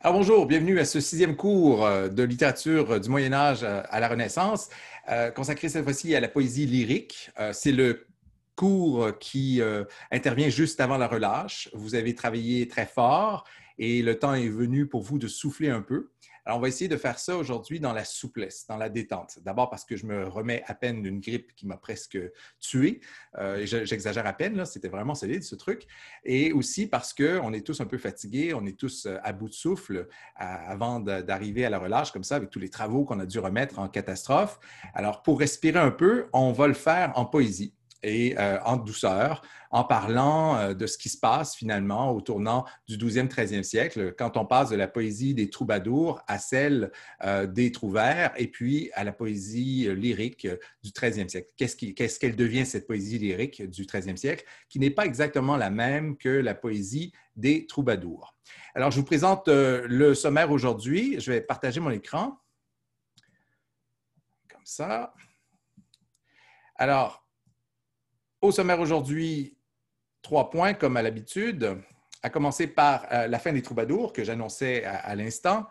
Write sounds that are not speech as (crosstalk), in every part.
Alors ah, bonjour, bienvenue à ce sixième cours euh, de littérature euh, du Moyen Âge euh, à la Renaissance, consacré cette fois-ci à la poésie lyrique. C'est le cours qui intervient juste avant la relâche. Vous avez travaillé très fort et le temps est venu pour vous de souffler un peu. Alors, on va essayer de faire ça aujourd'hui dans la souplesse, dans la détente. D'abord parce que je me remets à peine d'une grippe qui m'a presque tué. Euh, j'exagère à peine, c'était vraiment solide ce truc. Et aussi parce qu'on est tous un peu fatigués, on est tous euh, à bout de souffle avant d'arriver à la relâche comme ça, avec tous les travaux qu'on a dû remettre en catastrophe. Alors, pour respirer un peu, on va le faire en poésie et euh, en douceur, en parlant euh, de ce qui se passe finalement au tournant du 12e, 13e siècle, quand on passe de la poésie des troubadours à celle euh, des trouvères et puis à la poésie lyrique du 13e siècle. Qu'est-ce qu'elle devient, cette poésie lyrique du 13e siècle, qui n'est pas exactement la même que la poésie des troubadours? Alors, je vous présente le sommaire aujourd'hui. Je vais partager mon écran. Comme ça. Alors, au sommaire aujourd'hui, trois points comme à l'habitude, à commencer par euh, la fin des troubadours que j'annonçais à, l'instant,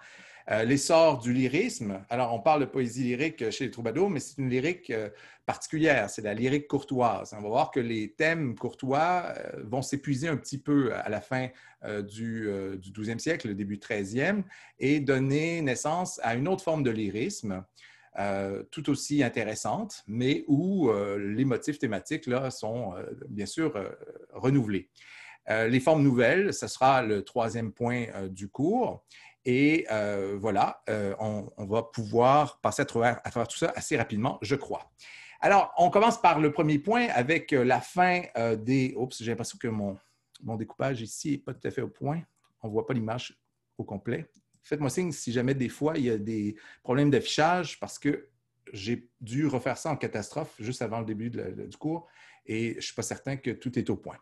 euh, l'essor du lyrisme. Alors, on parle de poésie lyrique chez les troubadours, mais c'est une lyrique euh, particulière, c'est la lyrique courtoise. On va voir que les thèmes courtois vont s'épuiser un petit peu à la fin du, du 12e siècle, le début 13e, et donner naissance à une autre forme de lyrisme euh, tout aussi intéressante, mais où euh, les motifs thématiques là, sont euh, bien sûr renouvelés. les formes nouvelles, ce sera le troisième point du cours. Et voilà, on, va pouvoir passer à travers, tout ça assez rapidement, je crois. Alors, on commence par le premier point avec la fin des... Oups, j'ai l'impression que mon, mon découpage ici n'est pas tout à fait au point. On ne voit pas l'image au complet. Faites-moi signe si jamais des fois il y a des problèmes d'affichage parce que j'ai dû refaire ça en catastrophe juste avant le début du cours et je ne suis pas certain que tout est au point.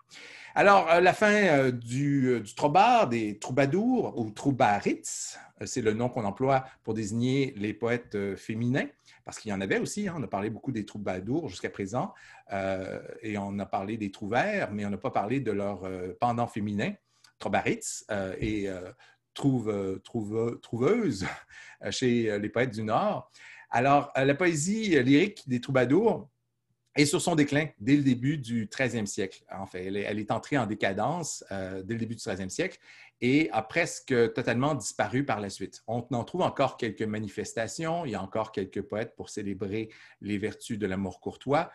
Alors, euh, la fin euh, euh, du, troubard, des troubadours ou troubarites, c'est le nom qu'on emploie pour désigner les poètes féminins, parce qu'il y en avait aussi. Hein. on a parlé beaucoup des troubadours jusqu'à présent, et on a parlé des trouvères, mais on n'a pas parlé de leur pendant féminin, troubarits. et euh, trouve, trouveuse euh, chez euh, les poètes du Nord. Alors, la poésie lyrique des troubadours est sur son déclin dès le début du 13 siècle. En fait, elle est, entrée en décadence dès le début du 13e siècle et a presque totalement disparu par la suite. On en trouve encore quelques manifestations, il y a encore quelques poètes pour célébrer les vertus de l'amour courtois,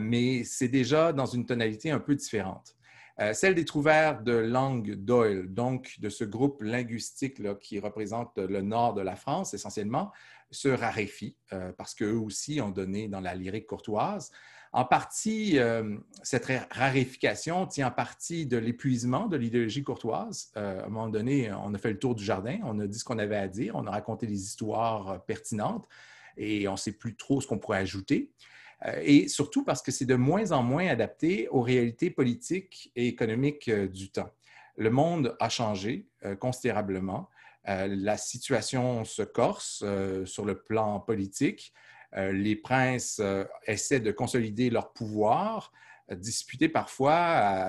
mais c'est déjà dans une tonalité un peu différente. Euh, celle des trouvères de langue doyle, donc de ce groupe linguistique qui représente le nord de la France essentiellement, se raréfie euh, parce qu'eux aussi ont donné dans la lyrique courtoise. En partie, euh, cette raréfication tient en partie de l'épuisement de l'idéologie courtoise. à un moment donné, on a fait le tour du jardin, on a dit ce qu'on avait à dire, on a raconté des histoires pertinentes et on ne sait plus trop ce qu'on pourrait ajouter. Euh, et surtout parce que c'est de moins en moins adapté aux réalités politiques et économiques euh, du temps. Le monde a changé euh, considérablement. la situation se corse sur le plan politique. les princes essaient de consolider leur pouvoir disputés parfois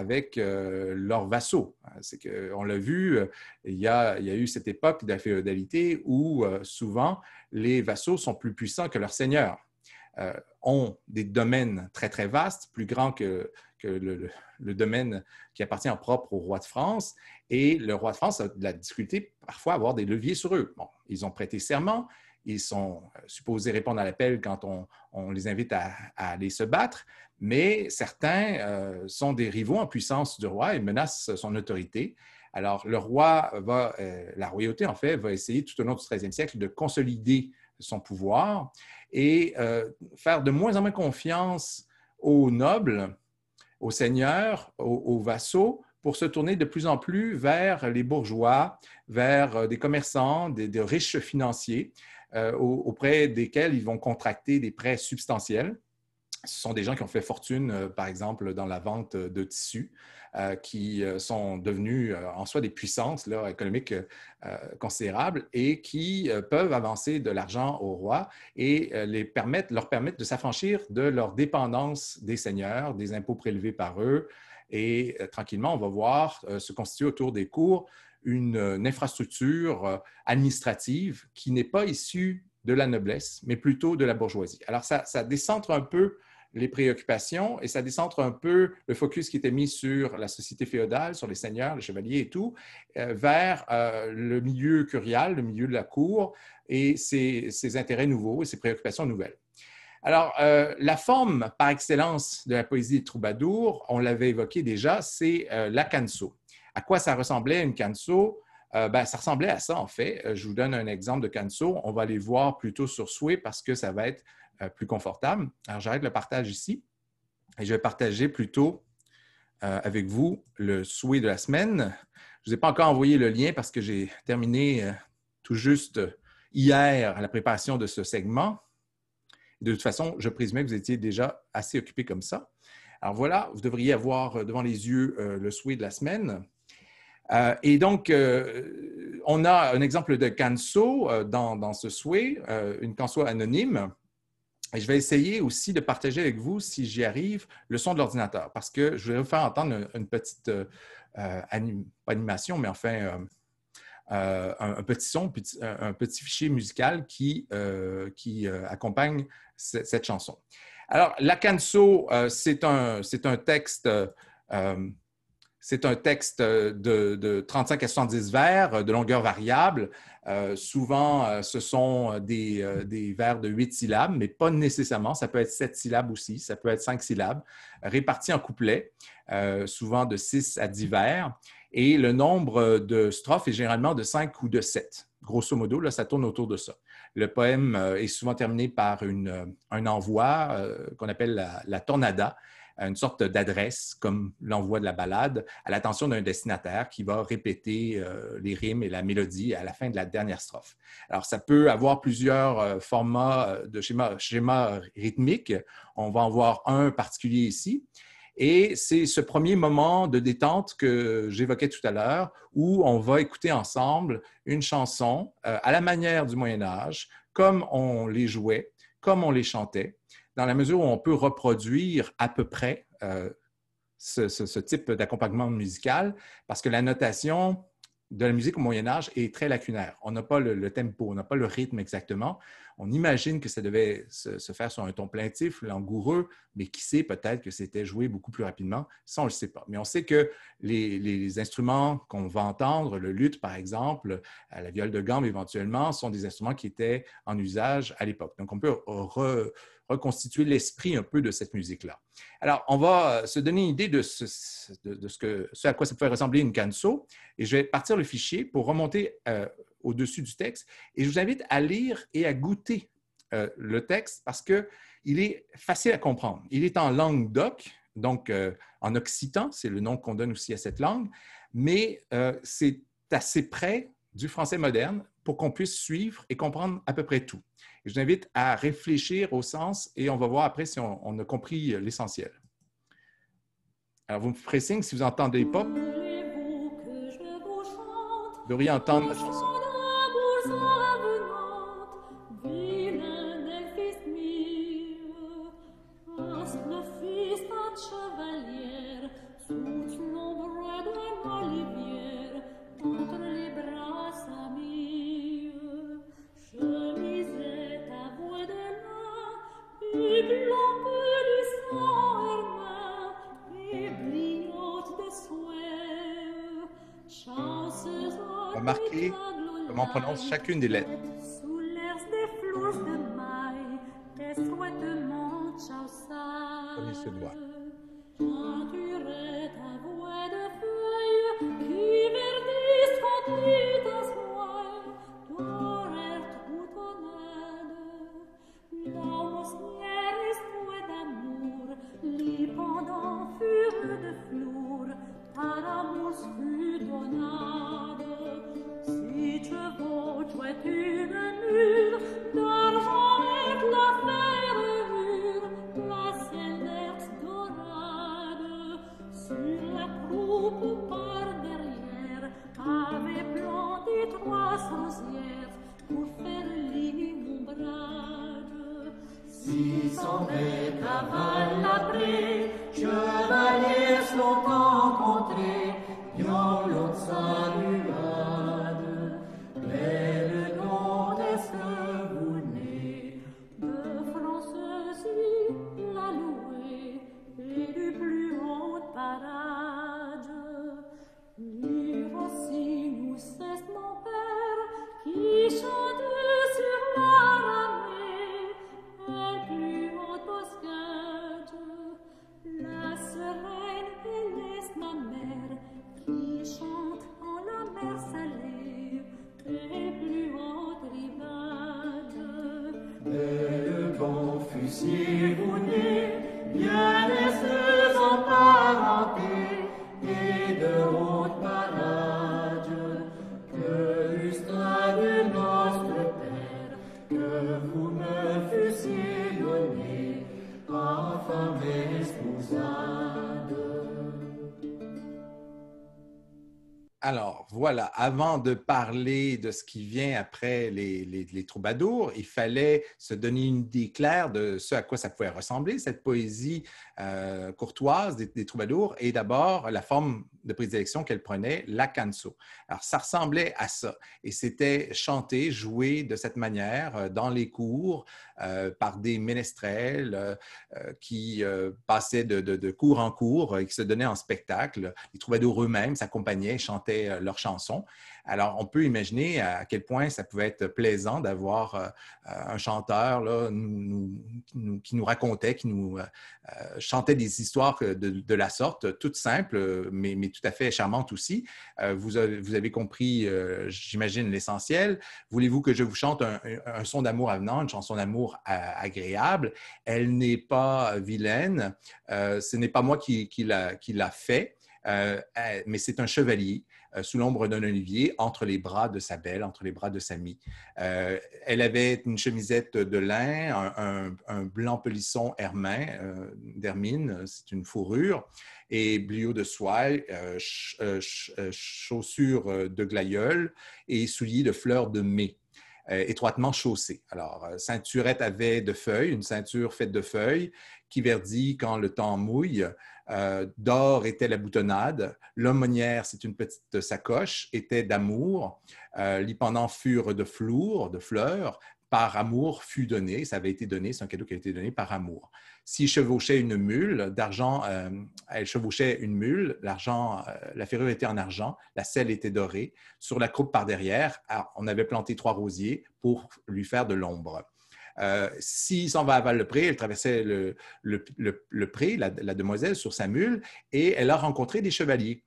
avec leurs vassaux. C'est que, on l'a vu, il y, a, eu cette époque de la féodalité où souvent les vassaux sont plus puissants que leurs seigneurs. Euh, ont des domaines très, très vastes, plus grands que, le, domaine qui appartient en propre au roi de France. Et le roi de France a de la difficulté parfois à avoir des leviers sur eux. Bon, ils ont prêté serment, ils sont euh, supposés répondre à l'appel quand on, les invite à, aller se battre, mais certains euh, sont des rivaux en puissance du roi et menacent son autorité. Alors, le roi va, la royauté, en fait, va essayer tout au long du XIIIe siècle de consolider son pouvoir et euh, faire de moins en moins confiance aux nobles, aux seigneurs, aux, vassaux pour se tourner de plus en plus vers les bourgeois, vers euh, des commerçants, des, riches financiers, euh, auprès desquels ils vont contracter des prêts substantiels ce sont des gens qui ont fait fortune, euh, par exemple, dans la vente de tissus, euh, qui euh, sont devenus en soi des puissances là, économiques considérables et qui peuvent avancer de l'argent au roi et les leur permettre de s'affranchir de leur dépendance des seigneurs, des impôts prélevés par eux. Et tranquillement, on va voir se constituer autour des cours une, infrastructure administrative qui n'est pas issue de la noblesse, mais plutôt de la bourgeoisie. Alors, ça, ça décentre un peu les préoccupations et ça décentre un peu le focus qui était mis sur la société féodale, sur les seigneurs, les chevaliers et tout, euh, vers euh, le milieu curial, le milieu de la cour et ses, intérêts nouveaux et ses préoccupations nouvelles. Alors, euh, la forme par excellence de la poésie troubadour, on l'avait évoqué déjà, c'est la canso. À quoi ça ressemblait une canso? Ben, ça ressemblait à ça, en fait. Je vous donne un exemple de Canso. On va les voir plutôt sur Souhait parce que ça va être euh, plus confortable. Alors, j'arrête le partage ici et je vais partager plutôt euh, avec vous le souhait de la semaine. Je ne vous ai pas encore envoyé le lien parce que j'ai terminé euh, tout juste hier à la préparation de ce segment. De toute façon, je présumais que vous étiez déjà assez occupé comme ça. Alors voilà, vous devriez avoir devant les yeux le souhait de la semaine. et donc, on a un exemple de canso dans, dans, ce souhait, une canso anonyme. Et je vais essayer aussi de partager avec vous, si j'y arrive, le son de l'ordinateur, parce que je vais vous faire entendre une, petite euh, euh, animation, mais enfin euh, un, petit son, un petit fichier musical qui, qui accompagne cette chanson. Alors, la canso, c'est un, un, texte c'est un texte euh, de, 35 à 70 vers euh, de longueur variable. Euh, souvent, ce sont des, vers de 8 syllabes, mais pas nécessairement. Ça peut être 7 syllabes aussi, ça peut être 5 syllabes, répartis en couplets, souvent de 6 à 10 vers. Et le nombre de strophes est généralement de 5 ou de 7. Grosso modo, là, ça tourne autour de ça. Le poème est souvent terminé par un envoi qu'on appelle la tornada, une sorte d'adresse, comme l'envoi de la balade, à l'attention d'un destinataire qui va répéter euh, les rimes et la mélodie à la fin de la dernière strophe. Alors, ça peut avoir plusieurs euh, formats euh, de schémas schéma rythmique. On va en voir un particulier ici. Et c'est ce premier moment de détente que j'évoquais tout à l'heure, où on va écouter ensemble une chanson à la manière du Moyen Âge, comme on les jouait, comme on les chantait dans la mesure où on peut reproduire à peu près euh, ce, type d'accompagnement musical, parce que la notation de la musique au Moyen Âge est très lacunaire. On n'a pas le, tempo, on n'a pas le rythme exactement. On imagine que ça devait se, faire sur un ton plaintif, langoureux, mais qui sait peut-être que c'était joué beaucoup plus rapidement. Ça, on ne le sait pas. Mais on sait que les, instruments qu'on va entendre, le luth par exemple, euh, la viole de gambe éventuellement, sont des instruments qui étaient en usage à l'époque. Donc, on peut re reconstituer l'esprit un peu de cette musique-là. Alors, on va euh, se donner une idée de ce, à quoi ça peut ressembler une canso, et je vais partir le fichier pour remonter euh, au-dessus du texte, et je vous invite à lire et à goûter euh, le texte parce qu'il est facile à comprendre. Il est en langue doc, donc en occitan, c'est le nom qu'on donne aussi à cette langue, mais c'est assez près du français moderne, pour qu'on puisse suivre et comprendre à peu près tout. Je vous invite à réfléchir au sens et on va voir après si on, a compris euh, l'essentiel. Alors, vous me ferez signe si vous entendez pas. Vous devriez entendre la chanson. chacune des lettres. avant de parler de ce qui vient après les, troubadours, il fallait se donner une idée claire de ce à quoi ça pouvait ressembler, cette poésie euh, courtoise des troubadours, et d'abord la forme de prédilection qu'elle prenait, la canso. Alors, ça ressemblait à ça. Et c'était chanté, joué de cette manière euh, dans les cours euh, par des ménestrels euh, qui passaient de, cours en cours et qui se donnaient en spectacle. trouvaient troubadours eux-mêmes s'accompagnaient, chantaient leurs chansons. Alors, on peut imaginer à quel point ça pouvait être plaisant d'avoir euh, euh, un chanteur qui nous racontait, qui nous euh, chantait des histoires de, la sorte, toutes simples, mais, tout à fait charmantes aussi. vous, avez, compris, j'imagine, l'essentiel. Voulez-vous que je vous chante un, son d'amour avenant, une chanson d'amour agréable? Elle n'est pas vilaine. ce n'est pas moi qui, l'a fait. mais c'est un chevalier. Euh, sous l'ombre d'un olivier, entre les bras de sa belle, entre les bras de sa mie. Euh, elle avait une chemisette de lin, un, blanc pelisson hermin, euh, d'hermine, c'est une fourrure, et blio de soie, chaussures de glaïeul et souliers de fleurs de mai étroitement chaussée. Alors, ceinturette avait de feuilles, une ceinture faite de feuilles qui verdit quand le temps mouille, euh, d'or était la boutonnade, l'aumônière, c'est une petite sacoche, était d'amour, euh, Les pendants furent de flours, de fleurs, par amour fut donné, ça avait été donné, c'est un cadeau qui a été donné par amour. Si chevauchait une mule d'argent, euh, elle chevauchait une mule, l'argent, la ferrure était en argent, la selle était dorée. Sur la croupe par derrière, ah, on avait planté trois rosiers pour lui faire de l'ombre. Euh, s'il s'en va à Val-le-Pré, elle traversait le, le, pré, la, la demoiselle, sur sa mule, et elle a rencontré des chevaliers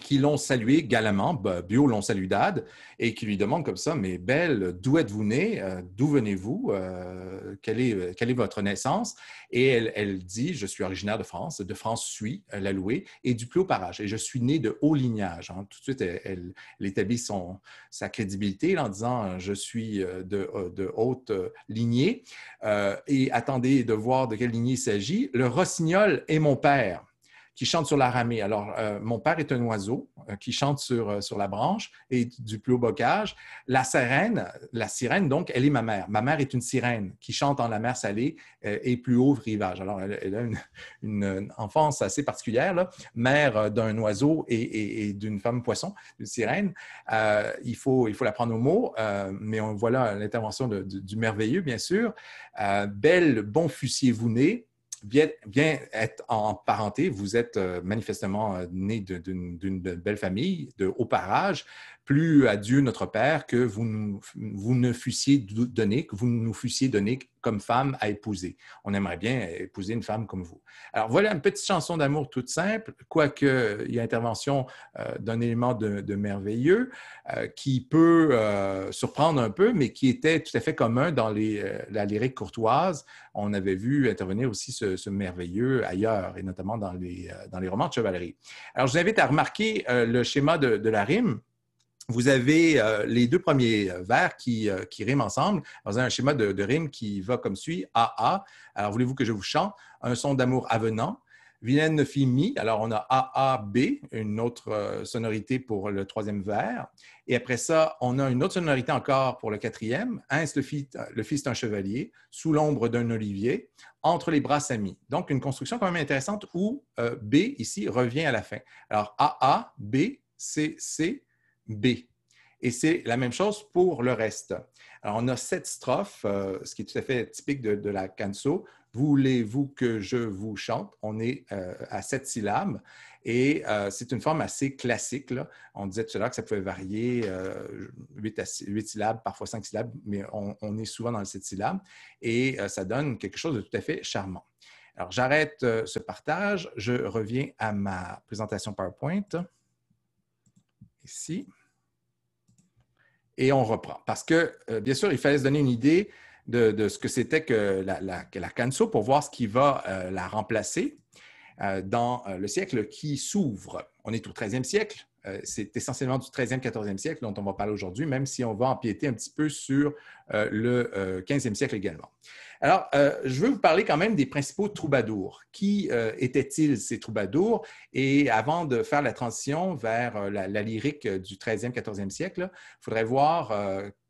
qui l'ont salué galamment, bah, Bio l'ont d'ade et qui lui demande comme ça, mais belle, d'où êtes-vous née? Euh, d'où venez-vous? Euh, euh, quelle, est, votre naissance? Et elle, dit, je suis originaire de France, de France suis, la louée, et du plus haut parage, et je suis née de haut lignage. Hein. Tout de suite, elle, établit son, sa crédibilité en disant, je suis de, de haute lignée, et attendez de voir de quelle lignée il s'agit. Le rossignol est mon père qui chante sur la ramée. Alors, euh, mon père est un oiseau euh, qui chante euh, sur, la branche et du plus haut bocage. La sirène, la sirène, donc, elle est ma mère. Ma mère est une sirène qui chante en la mer salée et plus haut rivage. Alors, elle, a une, enfance assez particulière, mère d'un oiseau et, d'une femme poisson, une sirène. il, faut, il faut la prendre au mot, mais on, voilà l'intervention du merveilleux, bien sûr. belle, bon fussiez-vous nez bien, être en parenté, vous êtes euh, manifestement euh, né d'une belle famille, de haut parage plus à Dieu notre Père que vous, nous, ne fussiez donné, que vous nous fussiez donné comme femme à épouser. On aimerait bien épouser une femme comme vous. Alors voilà une petite chanson d'amour toute simple, quoique il y a intervention euh, d'un élément de, merveilleux euh, qui peut euh, surprendre un peu, mais qui était tout à fait commun dans la lyrique courtoise. On avait vu intervenir aussi ce, merveilleux ailleurs, et notamment dans les, romans de chevalerie. Alors je vous invite à remarquer le schéma de la rime vous avez euh, les deux premiers euh, vers euh, qui, riment ensemble. Vous avez un schéma de, de rime qui va comme suit AA. Alors, voulez-vous que je vous chante un son d'amour avenant? Vilaine fit mi. Alors, on a AAB, une autre sonorité pour le troisième vers. Et après ça, on a une autre sonorité encore pour le quatrième. Un le, fils, d'un chevalier, sous l'ombre d'un olivier, entre les bras amis. Donc, une construction quand même intéressante où B, ici, revient à la fin. Alors, AA, B, C, C, B. Et c'est la même chose pour le reste. Alors, on a sept strophes, euh, ce qui est tout à fait typique de, la canso. Voulez-vous que je vous chante? On est euh, à sept syllabes et euh, c'est une forme assez classique. On disait tout à l'heure que ça pouvait varier huit, syllabes, parfois cinq syllabes, mais on, est souvent dans les sept syllabes et ça donne quelque chose de tout à fait charmant. Alors, j'arrête ce partage. Je reviens à ma présentation PowerPoint. Ici et on reprend. Parce que, euh, bien sûr, il fallait se donner une idée de, ce que c'était que la, Canso pour voir ce qui va euh, la remplacer euh, dans le siècle qui s'ouvre. On est au 13e siècle. C'est essentiellement du 13e, 14e siècle dont on va parler aujourd'hui, même si on va empiéter un petit peu sur le 15e siècle également. Alors, euh, je veux vous parler quand même des principaux troubadours. Qui euh, étaient-ils ces troubadours? Et avant de faire la transition vers euh, la, lyrique du 13e, 14 siècle, il faudrait voir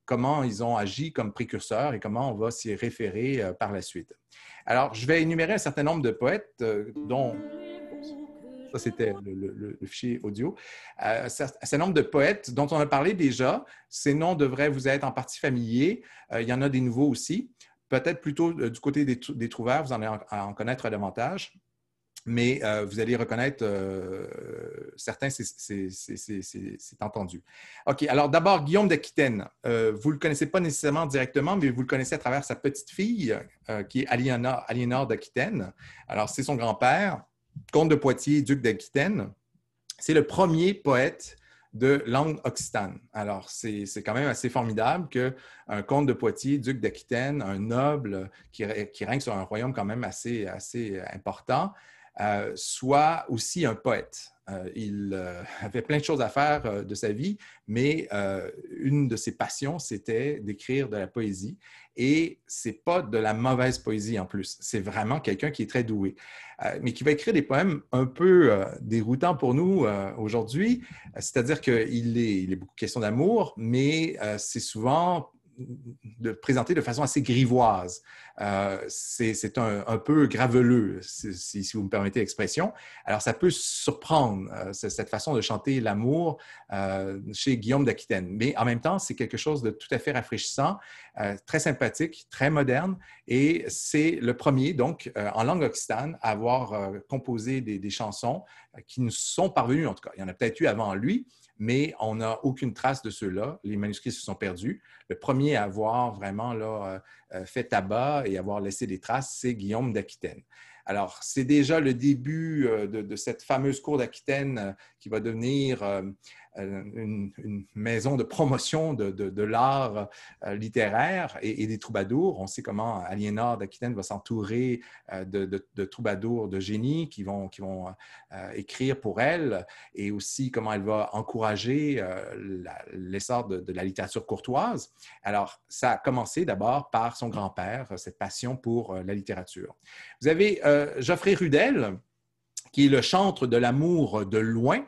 comment ils ont agi comme précurseurs et comment on va s'y référer par la suite. Alors, je vais énumérer un certain nombre de poètes dont... Ça, c'était le, fichier audio. Un un nombre de poètes dont on a parlé déjà. Ces noms devraient vous être en partie familiers. il y en a des nouveaux aussi peut-être plutôt euh, du côté des, des, vous en allez en, connaître davantage, mais euh, vous allez reconnaître euh, certains, c'est entendu. OK, alors d'abord, Guillaume d'Aquitaine, vous ne le connaissez pas nécessairement directement, mais vous le connaissez à travers sa petite-fille, qui est Aliénor, Aliénor d'Aquitaine. Alors, c'est son grand-père, comte de Poitiers, duc d'Aquitaine. C'est le premier poète de langue occitane. Alors, c'est quand même assez formidable qu'un comte de Poitiers, duc d'Aquitaine, un noble qui, règne sur un royaume quand même assez, important, euh, soit aussi un poète. Euh, il euh, (laughs) avait plein de choses à faire euh, de sa vie, mais une de ses passions, c'était d'écrire de la poésie. Et c'est pas de la mauvaise poésie en plus. C'est vraiment quelqu'un qui est très doué, mais qui va écrire des poèmes un peu déroutants pour nous aujourd'hui. C'est-à-dire qu'il est beaucoup question d'amour, mais c'est souvent de présenter de façon assez grivoise. Euh, c'est un, peu graveleux, si, vous me permettez l'expression. Alors, ça peut surprendre euh, cette façon de chanter l'amour euh, chez Guillaume d'Aquitaine. Mais en même temps, c'est quelque chose de tout à fait rafraîchissant, très sympathique, très moderne. Et c'est le premier, donc, en langue occitane, à avoir composé des, des chansons qui nous sont parvenues, en tout cas. Il y en a peut-être eu avant lui, mais on n'a aucune trace de ceux-là. Les manuscrits se sont perdus. Le premier à avoir vraiment là, euh, euh, fait tabac et avoir laissé des traces, c'est Guillaume d'Aquitaine. Alors, c'est déjà le début euh, de, de, cette fameuse cour d'Aquitaine qui va devenir euh, une, maison de promotion de, l'art euh, littéraire et, des troubadours. On sait comment Aliénor d'Aquitaine va s'entourer euh, de, troubadours de génies qui vont, écrire pour elle et aussi comment elle va encourager l'essor de, la littérature courtoise. Alors, ça a commencé d'abord par son grand-père, cette passion pour la littérature. Vous avez Geoffrey Rudel qui est le chantre de l'amour de loin.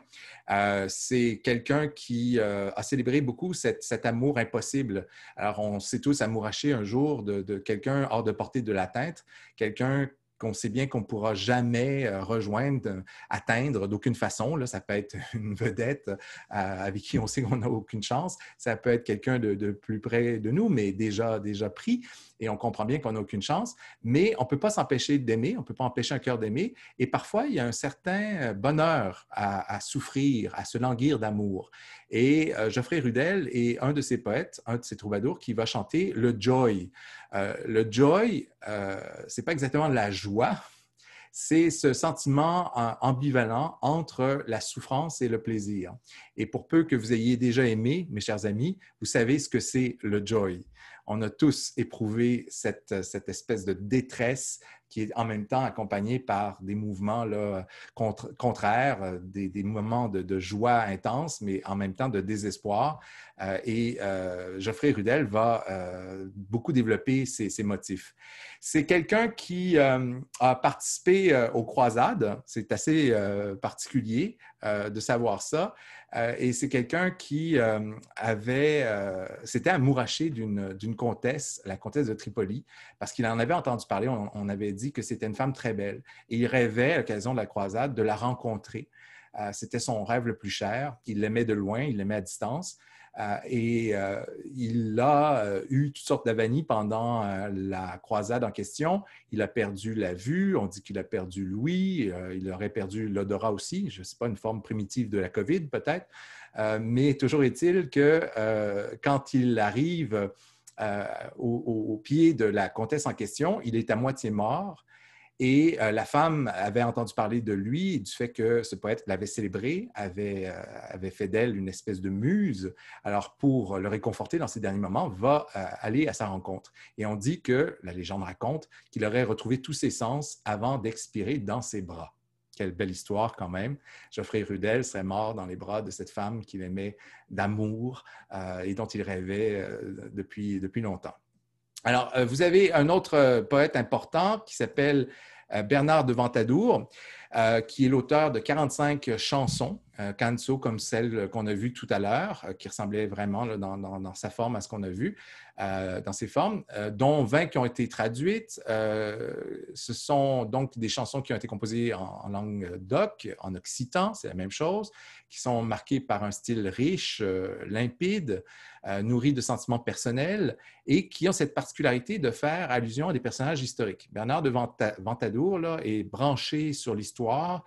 Euh, c'est quelqu'un qui euh, a célébré beaucoup cet amour impossible. Alors, on s'est tous amourachés un jour de, quelqu'un hors de portée de l'atteinte, quelqu'un qu'on sait bien qu'on ne pourra jamais euh, rejoindre, atteindre d'aucune façon. Là, ça peut être (laughs) une vedette avec qui on sait qu'on n'a aucune chance. Ça peut être quelqu'un de, de, plus près de nous, mais déjà, déjà pris et on comprend bien qu'on n'a aucune chance, mais on ne peut pas s'empêcher d'aimer, on ne peut pas empêcher un cœur d'aimer. Et parfois, il y a un certain euh, bonheur à, souffrir, à se languir d'amour. Et euh, Geoffrey Rudel est un de ses poètes, un de ses troubadours, qui va chanter le joy. Euh, le joy, ce n'est pas exactement la joie, c'est ce sentiment ambivalent entre la souffrance et le plaisir. Et pour peu que vous ayez déjà aimé, mes chers amis, vous savez ce que c'est le joy on a tous éprouvé euh, cette, espèce de détresse qui est en même temps accompagnée par des mouvements contraires, euh, des, moments de, joie intense, mais en même temps de désespoir. Euh, et Geoffrey Rudel va beaucoup développer ces motifs. C'est quelqu'un qui a participé aux croisades. C'est assez particulier de savoir ça. Euh, et c'est quelqu'un qui euh, euh, s'était amouraché d'une comtesse, la comtesse de Tripoli, parce qu'il en avait entendu parler. On, on avait dit que c'était une femme très belle. Et il rêvait, à l'occasion de la croisade, de la rencontrer. c'était son rêve le plus cher. Il l'aimait de loin, il l'aimait à distance. Euh, et euh, il a euh, eu toutes sortes d'avanies pendant la croisade en question. Il a perdu la vue, on dit qu'il a perdu l'ouïe, il aurait perdu l'odorat aussi, je ne sais pas, une forme primitive de la COVID peut-être. mais toujours est-il que quand il arrive au, pied de la comtesse en question, il est à moitié mort et euh, la femme avait entendu parler de lui, du fait que ce poète l'avait célébré, euh, avait, fait d'elle une espèce de muse. Alors, pour le réconforter dans ses derniers moments, va euh, aller à sa rencontre. Et on dit que, la légende raconte, qu'il aurait retrouvé tous ses sens avant d'expirer dans ses bras. Quelle belle histoire quand même. Geoffrey Rudel serait mort dans les bras de cette femme qu'il aimait d'amour et dont il rêvait depuis longtemps. Alors, euh, vous avez un autre euh, poète important qui s'appelle euh, Bernard de Ventadour, qui est l'auteur de 45 chansons, canso comme celle qu'on a vue tout à l'heure, qui ressemblait vraiment dans, sa forme à ce qu'on a vu. Euh, dans ces formes, euh, dont 20 qui ont été traduites. Euh, ce sont donc des chansons qui ont été composées en, langue doc, en occitan, c'est la même chose, qui sont marquées par un style riche, limpide, nourri de sentiments personnels et qui ont cette particularité de faire allusion à des personnages historiques. Bernard de Ventadour est branché sur l'histoire.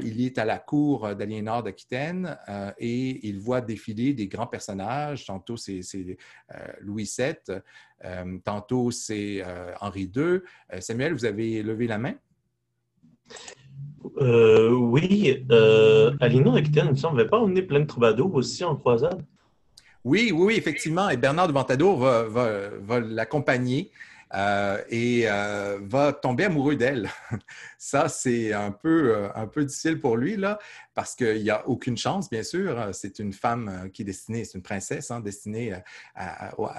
il est à la cour d'Aliénor d'Aquitaine et il voit défiler des grands personnages. Tantôt, c'est Louis XVI euh, tantôt c'est euh, Henri II. Euh, Samuel, vous avez levé la main? oui, euh, Alina Aquitaine, ne me semble, pas emmener plein de troubadours aussi en croisade? Oui, oui, effectivement. Et Bernard de Ventadour va l'accompagner euh, et euh, va tomber amoureux d'elle. (laughs) Ça, c'est un peu, euh, un peu difficile pour lui, là, parce qu'il n'y a aucune chance, bien sûr. C'est une femme qui est destinée, c'est une princesse hein, destinée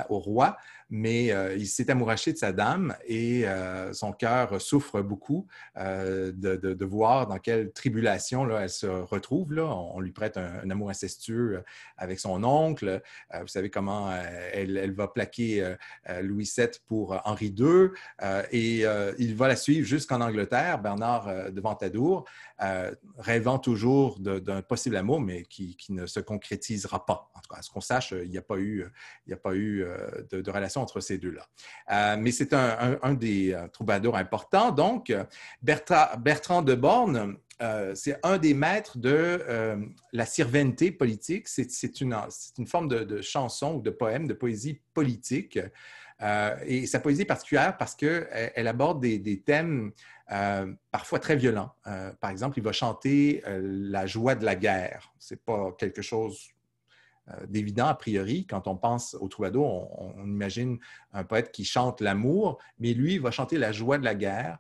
au, roi, mais euh, il s'est amouraché de sa dame et euh, son cœur souffre beaucoup euh, de, voir dans quelle tribulation elle se retrouve. On, lui prête un, amour incestueux avec son oncle. vous savez comment elle, elle, va plaquer Louis VII pour Henri II et il va la suivre jusqu'en Angleterre, Bernard de Ventadour. Euh, rêvant toujours d'un possible amour, mais qui, ne se concrétisera pas. En tout cas, à ce qu'on sache, il n'y a pas eu, euh, de, relation entre ces deux-là. Euh, mais c'est un, des troubadours importants. Donc, Bertrand, de Borne, c'est un des maîtres de la sirventé politique. C'est une, forme de, chanson ou de poème, de poésie politique. et sa poésie est particulière parce qu'elle elle aborde des, thèmes euh, parfois très violent. Euh, par exemple, il va chanter euh, la joie de la guerre. Ce n'est pas quelque chose d'évident a priori. Quand on pense au troubadour, on, imagine un poète qui chante l'amour, mais lui, il va chanter la joie de la guerre.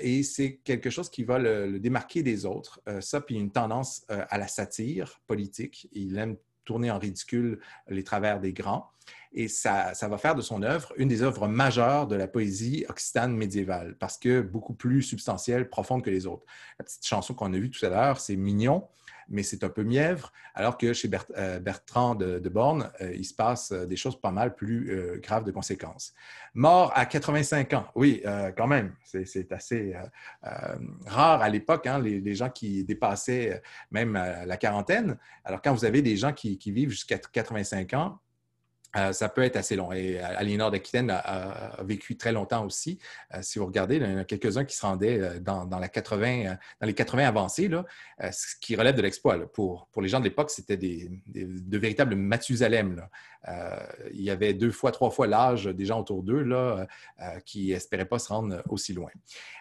et c'est quelque chose qui va le, le démarquer des autres. ça, puis une tendance à la satire politique. Il aime tourner en ridicule les travers des grands. Et ça, ça, va faire de son œuvre une des œuvres majeures de la poésie occitane médiévale, parce que beaucoup plus substantielle, profonde que les autres. La petite chanson qu'on a vue tout à l'heure, c'est Mignon, mais c'est un peu mièvre, alors que chez euh, Bertrand de, de Borne, euh, il se passe euh, des choses pas mal plus graves de conséquences. Mort à 85 ans, oui, quand même, c'est assez rare à l'époque, hein, les, gens qui dépassaient même la quarantaine. Alors quand vous avez des gens qui vivent jusqu'à 85 ans, euh, ça peut être assez long. Et euh, Aliénor d'Aquitaine a, vécu très longtemps aussi. Euh, si vous regardez, il y en a quelques-uns qui se rendaient dans, dans, la 80, dans les 80 avancées, là, ce qui relève de l'exploit. Pour, pour les gens de l'époque, c'était de véritables Mathusalem. Là. Euh, il y avait deux fois, trois fois l'âge des gens autour d'eux là, euh, euh, qui espéraient pas se rendre aussi loin.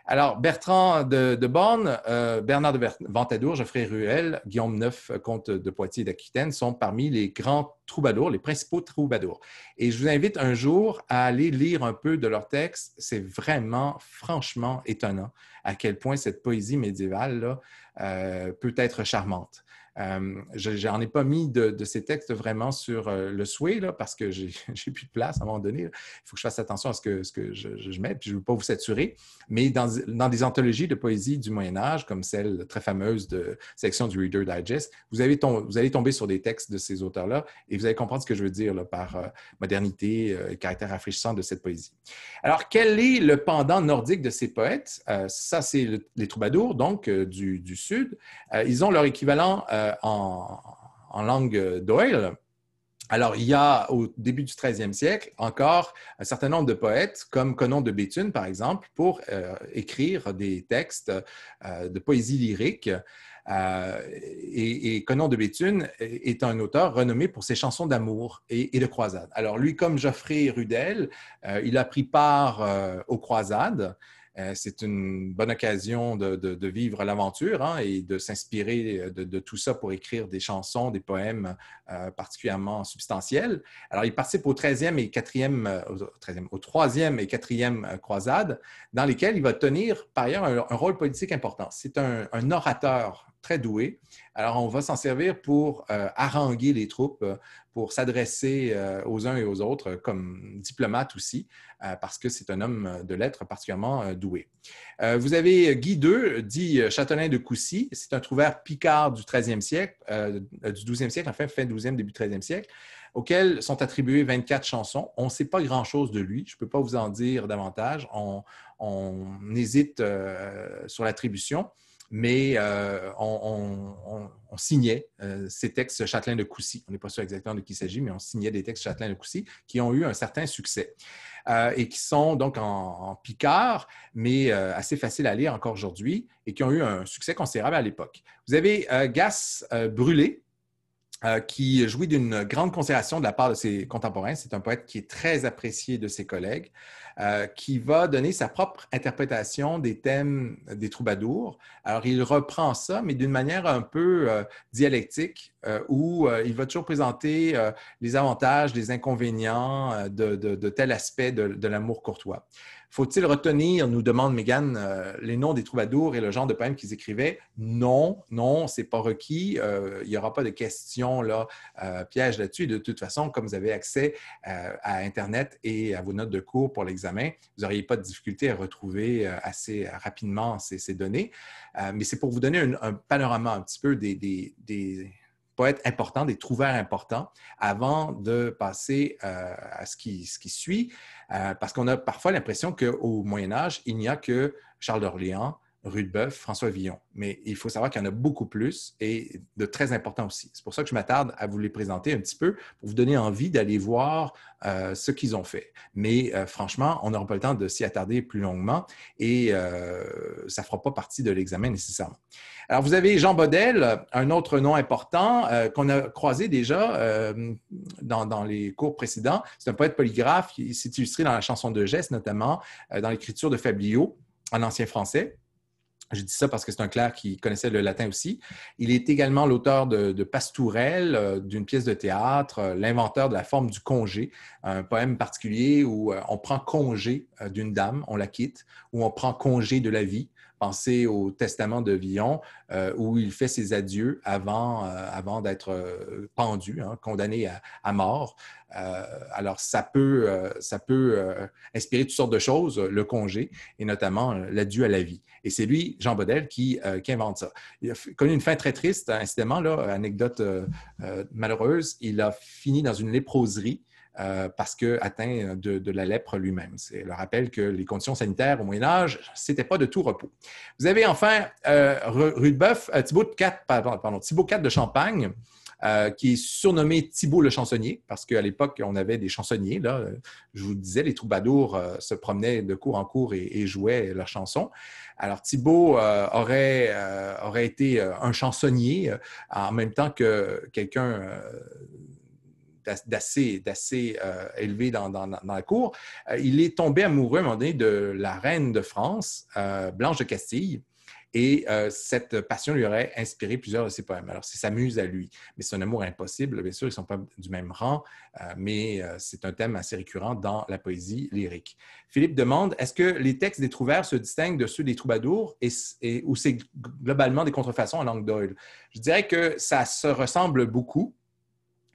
Alors, Bertrand de, de Borne, Bernard de Ventadour, Geoffrey Ruel, Guillaume Neuf, comte de Poitiers d'Aquitaine, sont parmi les grands troubadours, les principaux troubadours. Et je vous invite un jour à aller lire un peu de leurs textes. C'est vraiment, franchement étonnant à quel point cette poésie médiévale peut être charmante. Euh, je n'en ai pas mis de, ces textes vraiment sur euh, le souhait, là, parce que (laughs) j'ai plus de place à un moment donné. Il faut que je fasse attention à ce que, ce que je, je mets, puis je ne veux pas vous saturer. Mais dans, des anthologies de poésie du Moyen Âge, comme celle très fameuse de section du Reader Digest, vous, avez vous allez tomber sur des textes de ces auteurs-là et vous allez comprendre ce que je veux dire par euh, modernité, caractère rafraîchissant de cette poésie. Alors, quel est le pendant nordique de ces poètes? ça, c'est les troubadours, donc, du, du Sud. ils ont leur équivalent euh, en, langue d'oïl, Alors, il y a au début du 13e siècle encore un certain nombre de poètes, comme Conon de Béthune, par exemple, pour euh, écrire des textes euh, de poésie lyrique. et, et, Conon de Béthune est un auteur renommé pour ses chansons d'amour et, de croisade. Alors lui, comme Geoffrey Rudel, il a pris part aux croisades euh, c'est une bonne occasion de, vivre l'aventure hein, et de s'inspirer euh, de, tout ça pour écrire des chansons, des poèmes euh, particulièrement substantiels. Alors, il participe au 13e et quatrième au et 4e croisades, dans lesquelles il va tenir par ailleurs un, rôle politique important. C'est un, un orateur très doué. Alors, on va s'en servir pour euh, haranguer les troupes, pour s'adresser euh, aux uns et aux autres euh, comme diplomate aussi, parce que c'est un homme de lettres particulièrement doué. vous avez Guy II, dit Châtelain de Coucy. C'est un trouvère picard du 13 siècle, du 12e siècle, enfin fin 12e, début 13e siècle auquel sont attribuées 24 chansons. On ne sait pas grand-chose de lui, je ne peux pas vous en dire davantage. On, hésite sur l'attribution mais euh, on, signait euh, ces textes Châtelain de Coucy. On n'est pas sûr exactement de qui il s'agit, mais on signait des textes Châtelain de Coucy qui ont eu un certain succès euh, et qui sont donc en, en picard, mais assez faciles à lire encore aujourd'hui et qui ont eu un succès considérable à l'époque. Vous avez Gas Brûlé, qui jouit d'une grande considération de la part de ses contemporains. C'est un poète qui est très apprécié de ses collègues. Euh, qui va donner sa propre interprétation des thèmes des troubadours. Alors, il reprend ça, mais d'une manière un peu euh, dialectique, euh, où il va toujours présenter les avantages, les inconvénients de, tel aspect de l'amour courtois. Faut-il retenir, nous demande Megan, euh, les noms des troubadours et le genre de poèmes qu'ils écrivaient? Non, non, c'est pas requis. Euh, il n'y aura pas de questions là, euh, piège là-dessus. De toute façon, comme vous avez accès à Internet et à vos notes de cours pour l'examen, vous n'auriez pas de difficulté à retrouver assez rapidement ces, données. mais c'est pour vous donner un, panorama un petit peu des être importants, des trouvères importants, avant de passer euh, à ce qui, ce qui suit, euh, parce qu'on a parfois l'impression qu'au Moyen Âge, il n'y a que Charles d'Orléans, Rudebeuf, François Villon. Mais il faut savoir qu'il y en a beaucoup plus et de très importants aussi. C'est pour ça que je m'attarde à vous les présenter un petit peu pour vous donner envie d'aller voir euh, ce qu'ils ont fait. Mais euh, franchement, on n'aura pas le temps de s'y attarder plus longuement et euh, ça ne fera pas partie de l'examen nécessairement. Alors, vous avez Jean Baudel, un autre nom important qu'on a croisé déjà dans, les cours précédents. C'est un poète polygraphe qui s'est illustré dans la chanson de geste, notamment dans l'écriture de Fabliau en ancien français. Je dis ça parce que c'est un clerc qui connaissait le latin aussi. Il est également l'auteur de, Pastourelle, euh, d'une pièce de théâtre, euh, l'inventeur de la forme du congé, un poème particulier où euh, on prend congé d'une dame, on la quitte, ou on prend congé de la vie, Pensez au testament de Villon, euh, où il fait ses adieux avant, euh, avant d'être euh, pendu, hein, condamné à, mort. alors, ça peut, ça peut inspirer toutes sortes de choses, le congé, et notamment l'adieu à la vie. Et c'est lui, Jean Baudel, qui, invente ça. Il a connu une fin très triste, incidemment, là, anecdote malheureuse. Il a fini dans une léproserie euh, parce qu'atteint euh, de, la lèpre lui-même. C'est le rappel que les conditions sanitaires au Moyen Âge, c'était pas de tout repos. Vous avez enfin euh, euh Thibaut IV, pardon, Thibaut IV de Champagne. qui est surnommé Thibaut le chansonnier, parce qu'à l'époque, on avait des chansonniers. Là, je vous le disais, les troubadours se promenaient de cours en cours et, jouaient leurs chansons. Alors, Thibaut aurait, aurait été un chansonnier en même temps que quelqu'un d'assez, d'assez euh, élevé dans, la cour, euh, il est tombé amoureux à un de la reine de France, euh, Blanche de Castille. Et cette passion lui aurait inspiré plusieurs de ses poèmes. Alors, c'est sa à lui, mais c'est un amour impossible. Bien sûr, ils ne sont pas du même rang, mais c'est un thème assez récurrent dans la poésie lyrique. Philippe demande est-ce que les textes des trouvères se distinguent de ceux des troubadours et, ou c'est globalement des contrefaçons en langue d'oïl Je dirais que ça se ressemble beaucoup.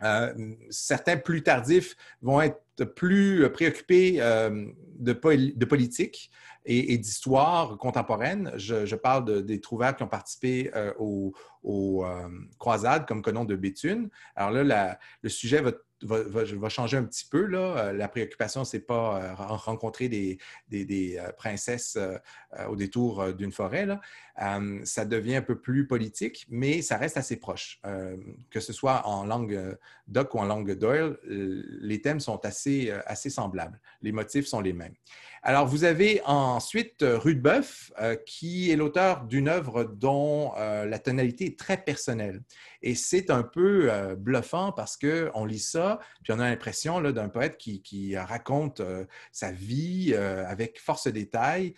Euh, certains plus tardifs vont être plus préoccupés euh, de, de, politique et, d'histoire contemporaine. Je, parle des trouvères qui ont participé euh, aux, croisades, comme Conon de Béthune. Alors là, le sujet va va, changer un petit peu. Là. Euh, la préoccupation, n'est pas euh, rencontrer des, euh, princesses au détour d'une forêt. Là. ça devient un peu plus politique, mais ça reste assez proche. que ce soit en langue Doc ou en langue Doyle, les thèmes sont assez, assez semblables. Les motifs sont les mêmes. Alors, vous avez ensuite euh, Rudebeuf, euh, qui est l'auteur d'une œuvre dont euh, la tonalité est très personnelle. Et c'est un peu bluffant parce qu'on lit ça, puis on a l'impression d'un poète qui, raconte sa vie avec force détails,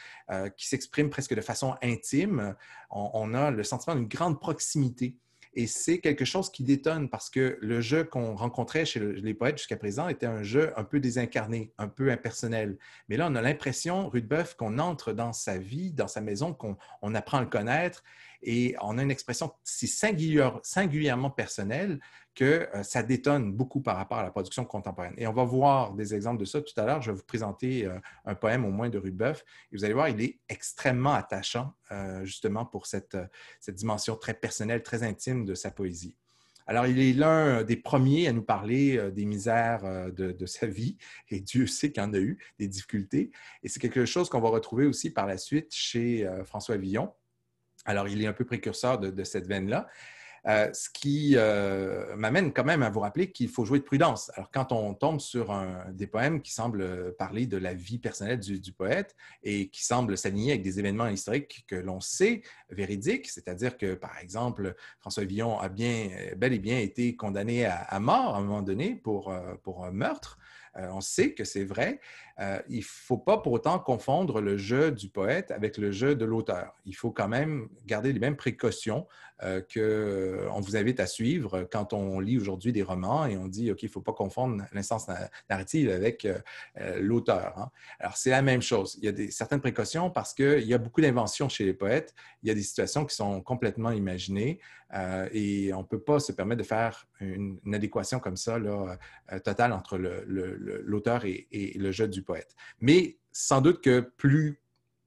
qui s'exprime presque de façon intime. on a le sentiment d'une grande proximité. Et c'est quelque chose qui détonne parce que le jeu qu'on rencontrait chez les poètes jusqu'à présent était un jeu un peu désincarné, un peu impersonnel. Mais là, on a l'impression, Rudebeuf, qu'on entre dans sa vie, dans sa maison, qu'on on apprend à le connaître et on a une expression si singulièrement personnelle que euh, ça détonne beaucoup par rapport à la production contemporaine. Et on va voir des exemples de ça tout à l'heure. Je vais vous présenter euh, un poème au moins de Rubeuf. Et vous allez voir, il est extrêmement attachant, euh, justement, pour cette, cette dimension très personnelle, très intime de sa poésie. Alors, il est l'un des premiers à nous parler des misères de, sa vie, et Dieu sait qu'il en a eu, des difficultés. Et c'est quelque chose qu'on va retrouver aussi par la suite chez François Villon. Alors, il est un peu précurseur de, de cette veine-là. Euh, ce qui euh, m'amène quand même à vous rappeler qu'il faut jouer de prudence. Alors, quand on tombe sur des poèmes qui semblent parler de la vie personnelle du, poète et qui semblent s'aligner avec des événements historiques que l'on sait véridiques, c'est-à-dire que, par exemple, François Villon a bien, euh, bel et bien été condamné à, mort à un moment donné pour, un meurtre, on sait que c'est vrai, euh, il ne faut pas pour autant confondre le jeu du poète avec le jeu de l'auteur. Il faut quand même garder les mêmes précautions euh, qu'on euh, vous invite à suivre quand on lit aujourd'hui des romans et on dit, OK, il ne faut pas confondre l'instance narrative avec euh, l'auteur. Hein. Alors, c'est la même chose. Il y a des, certaines précautions parce qu'il y a beaucoup d'inventions chez les poètes. Il y a des situations qui sont complètement imaginées et on ne peut pas se permettre de faire une, adéquation comme ça, là, totale entre l'auteur et, et le jeu du poète. Mais sans doute que plus,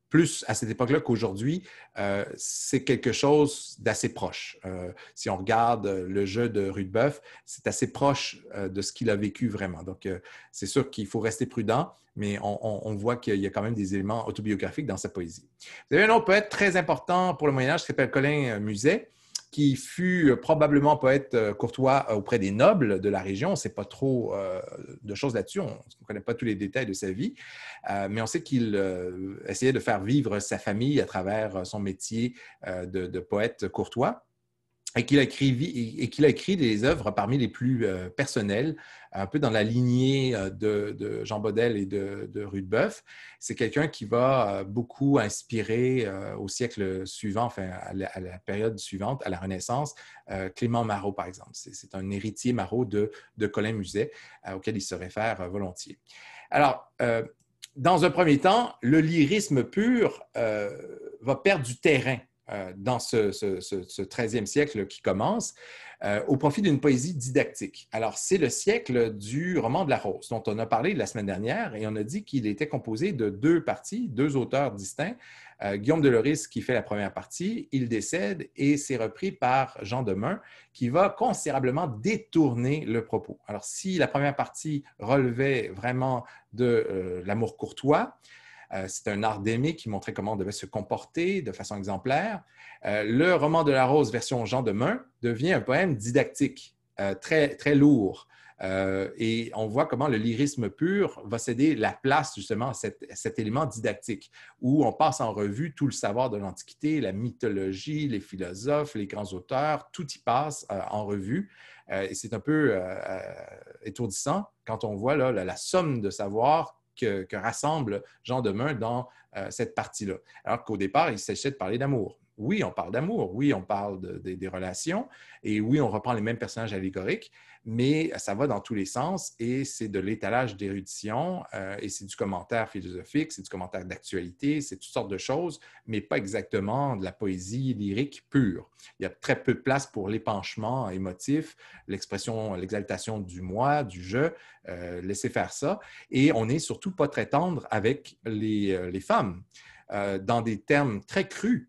plus à cette époque-là qu'aujourd'hui, euh, c'est quelque chose d'assez proche. Euh, si on regarde euh, le jeu de Rudebeuf, c'est assez proche de ce qu'il a vécu vraiment. Donc, c'est sûr qu'il faut rester prudent, mais on, on voit qu'il y a quand même des éléments autobiographiques dans sa poésie. Vous avez un autre poète très important pour le Moyen Âge qui s'appelle Colin Muset qui fut euh, probablement poète euh, courtois euh, auprès des nobles de la région. On ne sait pas trop de choses là-dessus, on ne connaît pas tous les détails de sa vie, mais on sait qu'il essayait de faire vivre sa famille à travers son métier de, poète courtois et qu'il a, a écrit, des œuvres parmi les plus euh, personnelles, un peu dans la lignée euh, de, Jean Baudel et de, de Rudebeuf. C'est quelqu'un qui va euh, beaucoup inspirer au siècle suivant, enfin à la, période suivante, à la Renaissance, Clément Marot, par exemple. C'est un héritier Marot de, de Colin Muset, auquel il se réfère volontiers. Alors, dans un premier temps, le lyrisme pur va perdre du terrain euh, dans ce, ce, 13e siècle qui commence, euh, au profit d'une poésie didactique. Alors, c'est le siècle du roman de la rose, dont on a parlé la semaine dernière, et on a dit qu'il était composé de deux parties, deux auteurs distincts. Euh, Guillaume Deloris qui fait la première partie, il décède et c'est repris par Jean Demain qui va considérablement détourner le propos. Alors, si la première partie relevait vraiment de l'amour courtois, euh, c'est un art d'aimer qui montrait comment on devait se comporter de façon exemplaire. Euh, le roman de la rose version Jean de Main devient un poème didactique, euh, très, très lourd. et on voit comment le lyrisme pur va céder la place justement à cet, élément didactique, où on passe en revue tout le savoir de l'Antiquité, la mythologie, les philosophes, les grands auteurs, tout y passe en revue. et c'est un peu étourdissant quand on voit la, la somme de savoir que, rassemble Jean Demain dans euh, cette partie-là. Alors qu'au départ, il s'agissait de parler d'amour oui, on parle d'amour, oui, on parle des relations, et oui, on reprend les mêmes personnages allégoriques, mais ça va dans tous les sens et c'est de l'étalage d'érudition euh, et c'est du commentaire philosophique, c'est du commentaire d'actualité, c'est toutes sortes de choses, mais pas exactement de la poésie lyrique pure. Il y a très peu de place pour l'épanchement émotif, l'expression, l'exaltation du moi, du je, euh, laissez laisser faire ça. Et on n'est surtout pas très tendre avec les, euh, femmes. dans des termes très crus,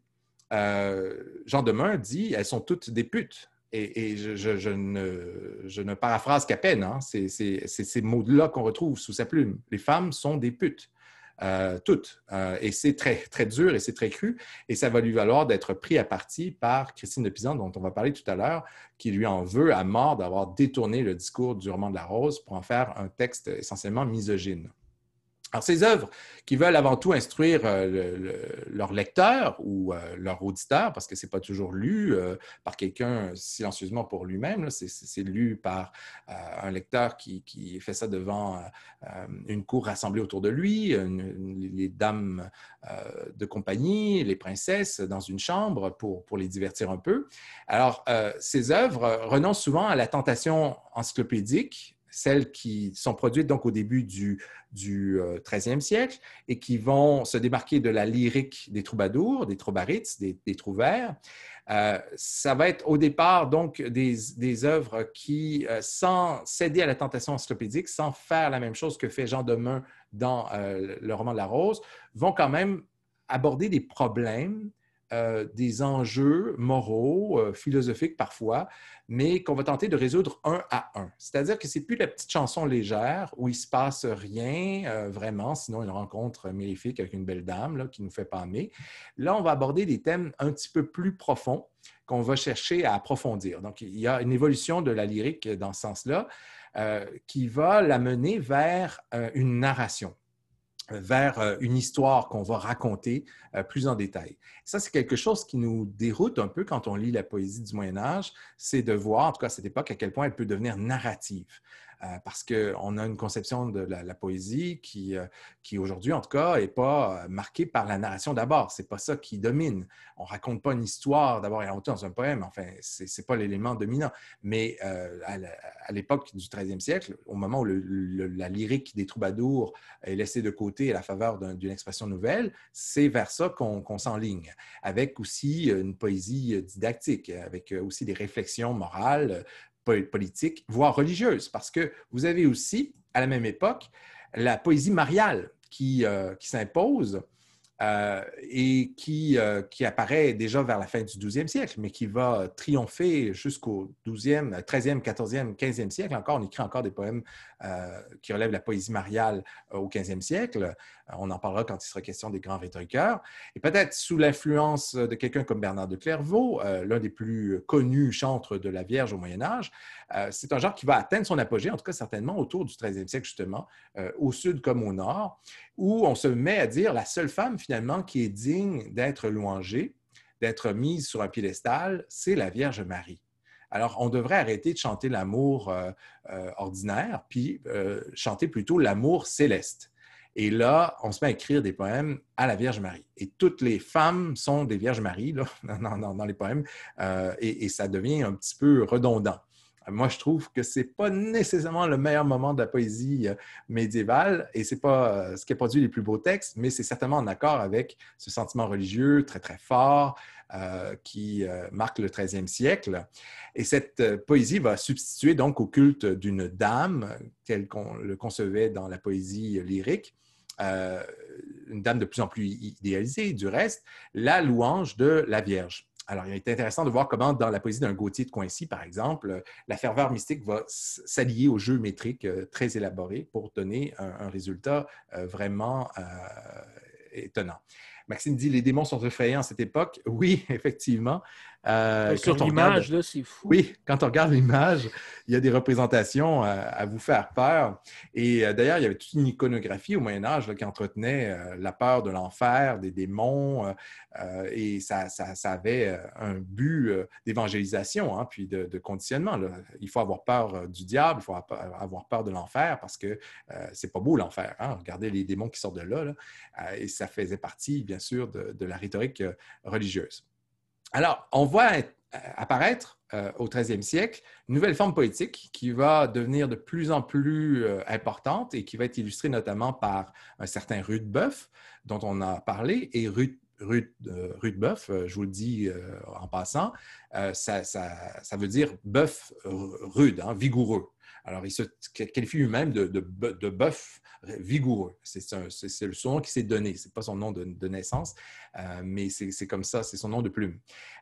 euh, Jean Demain dit Elles sont toutes des putes. Et, je, ne, paraphrase qu'à peine, hein. c'est ces mots-là qu'on retrouve sous sa plume. Les femmes sont des putes. Euh, toutes. Euh, et c'est très, très dur et c'est très cru. Et ça va lui valoir d'être pris à partie par Christine de Pisan, dont on va parler tout à l'heure, qui lui en veut à mort d'avoir détourné le discours du roman de la Rose pour en faire un texte essentiellement misogyne. Alors, ces œuvres qui veulent avant tout instruire euh, leur lecteur ou euh, leur auditeur, parce que ce n'est pas toujours lu euh, par quelqu'un silencieusement pour lui-même, c'est lu par un lecteur qui, fait ça devant une cour rassemblée autour de lui, les dames de compagnie, les princesses dans une chambre pour, pour les divertir un peu. Alors, ces œuvres renoncent souvent à la tentation encyclopédique celles qui sont produites donc au début du, XIIIe euh, siècle et qui vont se démarquer de la lyrique des troubadours, des troubarites, des, des trouvères. Euh, ça va être au départ donc des, œuvres qui, euh, sans céder à la tentation encyclopédique, sans faire la même chose que fait Jean Demain dans le roman de la Rose, vont quand même aborder des problèmes euh, des enjeux moraux, euh, philosophiques parfois, mais qu'on va tenter de résoudre un à un. C'est-à-dire que ce c'est plus la petite chanson légère où il ne se passe rien euh, vraiment, sinon une rencontre mirifique avec une belle dame là, qui nous fait aimer. Là, on va aborder des thèmes un petit peu plus profonds qu'on va chercher à approfondir. Donc, il y a une évolution de la lyrique dans ce sens-là qui va l'amener vers une narration vers euh, une histoire qu'on va raconter euh, plus en détail. Ça, c'est quelque chose qui nous déroute un peu quand on lit la poésie du Moyen Âge, c'est de voir, en tout cas à cette époque, à quel point elle peut devenir narrative. Euh, parce qu'on a une conception de la, poésie qui, euh, qui aujourd'hui, en tout cas, n'est pas euh, marquée par la narration d'abord. C'est pas ça qui domine. On raconte pas une histoire d'abord et avant tout dans un poème. Enfin, n'est pas l'élément dominant. Mais à l'époque du XIIIe siècle, au moment où la lyrique des troubadours est laissée de côté à la faveur d'une expression nouvelle, c'est vers ça qu'on s'enligne, avec aussi une poésie didactique, avec aussi des réflexions morales politique, voire religieuse, parce que vous avez aussi, à la même époque, la poésie mariale qui, euh, qui s'impose euh, et qui, euh, qui, apparaît déjà vers la fin du 12e siècle, mais qui va triompher jusqu'au 12e, 13e, 14e, 15e siècle. Encore, on écrit encore des poèmes euh, qui relèvent la poésie mariale au 15e siècle. on en parlera quand il sera question des grands rhétoriqueurs. Et peut-être sous l'influence de quelqu'un comme Bernard de Clairvaux, l'un des plus connus chantres de la Vierge au Moyen Âge, c'est un genre qui va atteindre son apogée, en tout cas certainement autour du 13e siècle justement, au sud comme au nord, où on se met à dire la seule femme finalement, qui est digne d'être louangée, d'être mise sur un piédestal, c'est la Vierge Marie. Alors, on devrait arrêter de chanter l'amour euh, euh, ordinaire, puis euh, chanter plutôt l'amour céleste. Et là, on se met à écrire des poèmes à la Vierge Marie. Et toutes les femmes sont des Vierges Marie (laughs) dans, les poèmes, et ça devient un petit peu redondant moi, je trouve que c'est pas nécessairement le meilleur moment de la poésie euh, médiévale et c'est pas euh, ce qui a produit les plus beaux textes, mais c'est certainement en accord avec ce sentiment religieux très, très fort euh, qui marque le 13e siècle. Et cette poésie va substituer donc au culte d'une dame, telle qu'on le concevait dans la poésie lyrique, une dame de plus en plus idéalisée, du reste, la louange de la Vierge alors, il est intéressant de voir comment, dans la poésie d'un Gautier de Coincy, par exemple, la ferveur mystique va s'allier au jeu métrique euh, très élaboré pour donner un, résultat euh, vraiment euh, étonnant. Maxime dit les démons sont effrayants à cette époque. Oui, (laughs) effectivement. Euh, Sur l'image, image c'est fou. Oui, quand on regarde l'image, il y a des représentations à, vous faire peur. Et euh, d'ailleurs, il y avait toute une iconographie au Moyen Âge qui entretenait euh, la peur de l'enfer, des démons, et ça, avait un but d'évangélisation, hein, puis de, conditionnement. Il faut avoir peur du diable, il faut avoir peur de l'enfer parce que c'est pas beau l'enfer. Hein. Regardez les démons qui sortent de là, et ça faisait partie, bien sûr, de la rhétorique religieuse. Alors, on voit euh, apparaître euh, au XIIIe siècle une nouvelle forme poétique qui va devenir de plus en plus euh, importante et qui va être illustrée notamment par un certain boeuf dont on a parlé. Et Rude, je vous le dis en passant, ça, veut dire bœuf rude, hein, vigoureux. Alors, il se qualifie lui-même de, de, bœuf vigoureux. C'est le son qui s'est donné. Ce n'est pas son nom de, naissance, euh, mais c'est comme ça, c'est son nom de plume.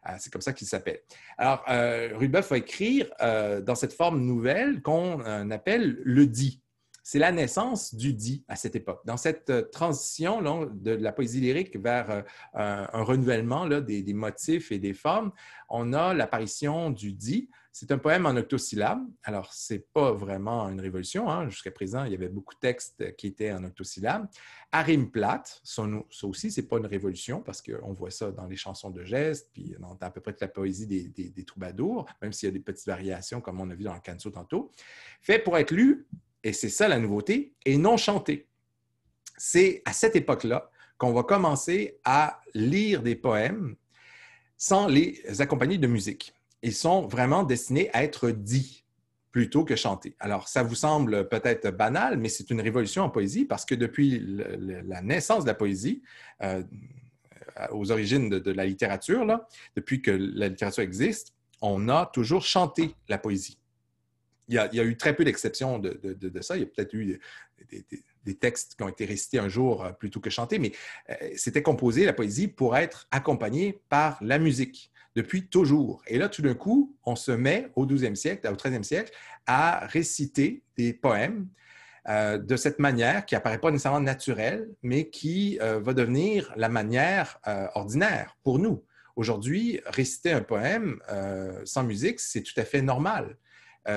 Euh, c'est comme ça qu'il s'appelle. Alors, euh, Rubeuf va écrire euh, dans cette forme nouvelle qu'on appelle le dit. C'est la naissance du dit à cette époque. Dans cette transition de la poésie lyrique vers un, renouvellement des, des, motifs et des formes, on a l'apparition du dit c'est un poème en octosyllabes. Alors, ce n'est pas vraiment une révolution. Hein. Jusqu'à présent, il y avait beaucoup de textes qui étaient en octosyllabes. À rime plate, ça, aussi, ce n'est pas une révolution parce qu'on voit ça dans les chansons de gestes, puis dans à peu près toute la poésie des, des troubadours, même s'il y a des petites variations, comme on a vu dans le canso tantôt. Fait pour être lu, et c'est ça la nouveauté, et non chanté. C'est à cette époque-là qu'on va commencer à lire des poèmes sans les accompagner de musique ils sont vraiment destinés à être dits plutôt que chantés. Alors, ça vous semble peut-être banal, mais c'est une révolution en poésie parce que depuis la naissance de la poésie, euh, aux origines de, la littérature, là, depuis que la littérature existe, on a toujours chanté la poésie. Il y a, eu très peu d'exceptions de, ça. Il y a peut-être eu des, textes qui ont été récités un jour euh, plutôt que chantés, mais euh, c'était composé, la poésie, pour être accompagnée par la musique depuis toujours. Et là, tout d'un coup, on se met au 12e siècle, au 13e siècle, à réciter des poèmes euh, de cette manière qui apparaît pas nécessairement naturelle, mais qui euh, va devenir la manière euh, ordinaire pour nous. Aujourd'hui, réciter un poème sans musique, c'est tout à fait normal.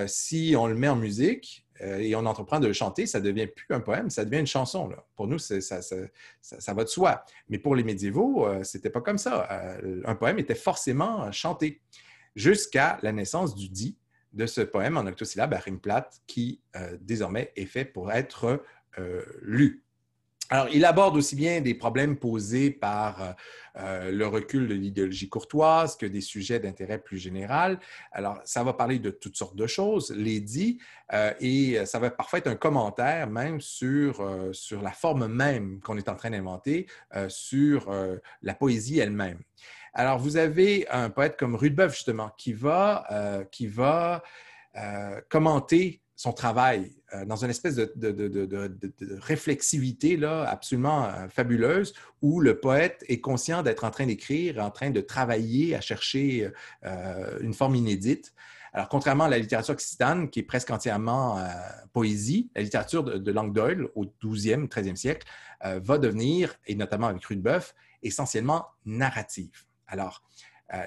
si on le met en musique, euh, et on entreprend de chanter, ça devient plus un poème, ça devient une chanson. Pour nous, ça, va de soi. Mais pour les médiévaux, ce euh, c'était pas comme ça. Euh, un poème était forcément chanté jusqu'à la naissance du dit de ce poème en octosyllabe à rime plate qui désormais est fait pour être lu. Alors, il aborde aussi bien des problèmes posés par euh, euh, le recul de l'idéologie courtoise que des sujets d'intérêt plus général. Alors, ça va parler de toutes sortes de choses, les euh, dit, et ça va parfois être un commentaire même sur, sur la forme même qu'on est en train d'inventer, sur la poésie elle-même. Alors, vous avez un poète comme Rudebeuf, justement, qui va, qui va commenter son travail euh, dans une espèce de, réflexivité là, absolument euh, fabuleuse où le poète est conscient d'être en train d'écrire, en train de travailler à chercher euh, une forme inédite. Alors, contrairement à la littérature occitane, qui est presque entièrement poésie, la littérature de, Languedoc au 12e, 13 siècle va devenir, et notamment avec Rudebeuf, essentiellement narrative. Alors,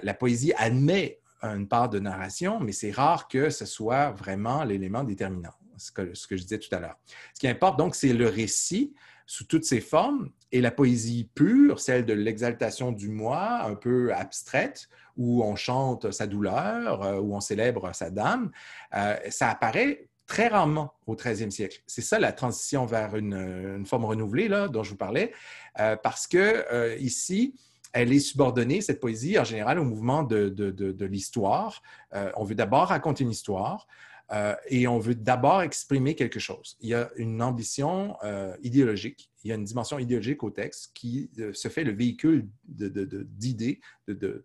la poésie admet une part de narration, mais c'est rare que ce soit vraiment l'élément déterminant, ce que, je disais tout à l'heure. Ce qui importe donc, c'est le récit sous toutes ses formes et la poésie pure, celle de l'exaltation du moi, un peu abstraite, où on chante sa douleur, euh, où on célèbre sa dame, euh, ça apparaît très rarement au 13 siècle. C'est ça la transition vers une, forme renouvelée là, dont je vous parlais, euh, parce que ici, elle est subordonnée, cette poésie, en général, au mouvement de, l'histoire. Euh, on veut d'abord raconter une histoire euh, et on veut d'abord exprimer quelque chose. Il y a une ambition euh, idéologique, il y a une dimension idéologique au texte qui se fait le véhicule d'idées, de,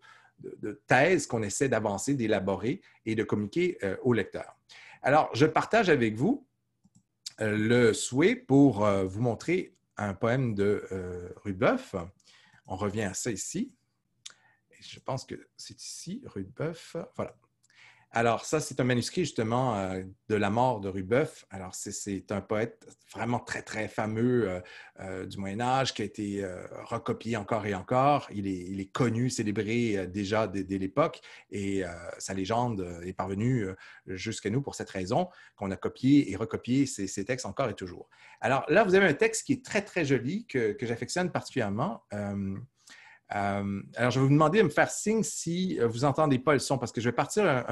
thèses qu'on essaie d'avancer, d'élaborer et de communiquer au lecteur. Alors, je partage avec vous le souhait pour vous montrer un poème de Rubeuf on revient à ça ici. je pense que c'est ici, rue de Boeuf. Voilà. Alors, ça, c'est un manuscrit justement euh, de la mort de Rubeuf. Alors, c'est un poète vraiment très, très fameux euh, euh, du Moyen Âge qui a été recopié encore et encore. Il est, connu, célébré déjà dès, l'époque et sa légende est parvenue jusqu'à nous pour cette raison qu'on a copié et recopié ces, textes encore et toujours. Alors là, vous avez un texte qui est très, très joli, que, que j'affectionne particulièrement euh, alors, je vais vous demander de me faire signe si euh, vous entendez pas le son, parce que je vais partir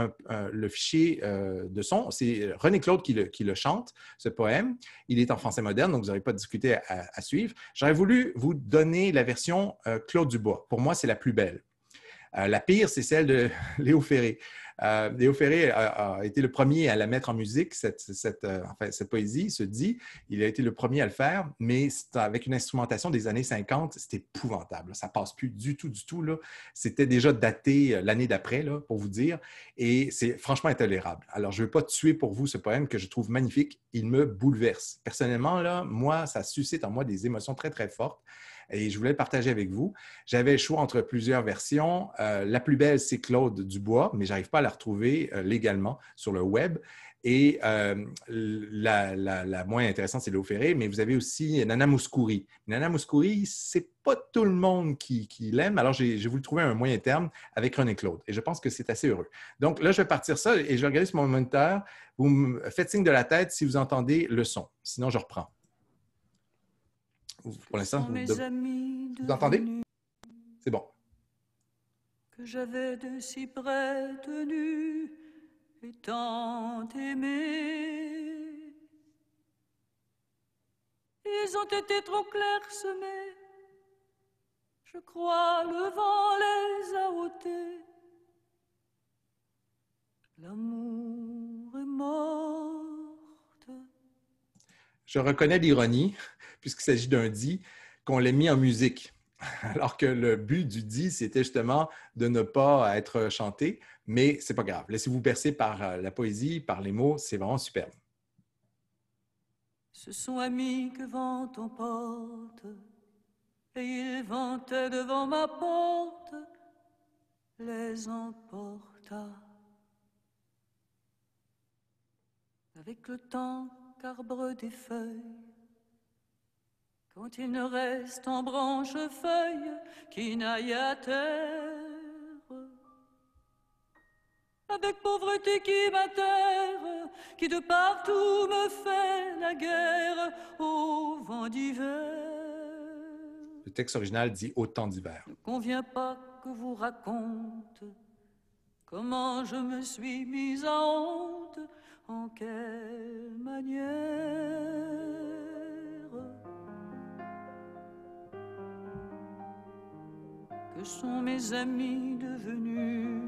le fichier euh, de son. C'est René Claude qui le, chante, ce poème. Il est en français moderne, donc vous n'aurez pas discuté à, à, suivre. J'aurais voulu vous donner la version Claude Dubois. Pour moi, c'est la plus belle. la pire, c'est celle de (laughs) Léo Ferré. Euh, Léo Ferré a, été le premier à la mettre en musique, cette, euh, poésie, il se dit. Il a été le premier à le faire, mais avec une instrumentation des années 50, c'était épouvantable. Ça passe plus du tout, du tout. C'était déjà daté euh, l'année d'après, pour vous dire. Et c'est franchement intolérable. Alors, je ne vais pas tuer pour vous ce poème que je trouve magnifique. Il me bouleverse. Personnellement, là, moi, ça suscite en moi des émotions très, très fortes et je voulais le partager avec vous. J'avais le choix entre plusieurs versions. Euh, la plus belle, c'est Claude Dubois, mais je n'arrive pas à la retrouver euh, légalement sur le web. Et euh, la, moins intéressante, c'est Léo Ferré, mais vous avez aussi Nana Mouskouri. Nana Mouskouri, c'est pas tout le monde qui, l'aime, alors j'ai le trouver un moyen terme avec René Claude, et je pense que c'est assez heureux. Donc là, je vais partir ça, et je vais regarder sur mon moniteur. Vous me faites signe de la tête si vous entendez le son, sinon je reprends. Pour l'instant, vous, de... entendez C'est bon. Que j'avais de si près tenu et tant aimé. Ils ont été trop clairsemés. Je crois le vent les a ôtés. L'amour est morte. Je reconnais l'ironie puisqu'il s'agit d'un dit, qu'on l'ait mis en musique. (laughs) Alors que le but du dit, c'était justement de ne pas être chanté, mais c'est pas grave. Laissez-vous percer par euh, la poésie, par les mots, c'est vraiment superbe. Ce sont amis que vent porte, et ils ventait devant ma porte, les emporta. Avec le temps qu'arbre des feuilles, quand il ne reste en branche feuille qui n'aille à terre, avec pauvreté qui m'atterre, qui de partout me fait la guerre au vent d'hiver. Le texte original dit au temps d'hiver. Ne convient pas que vous raconte comment je me suis mise en honte, en quelle manière. que sont mes amis devenus,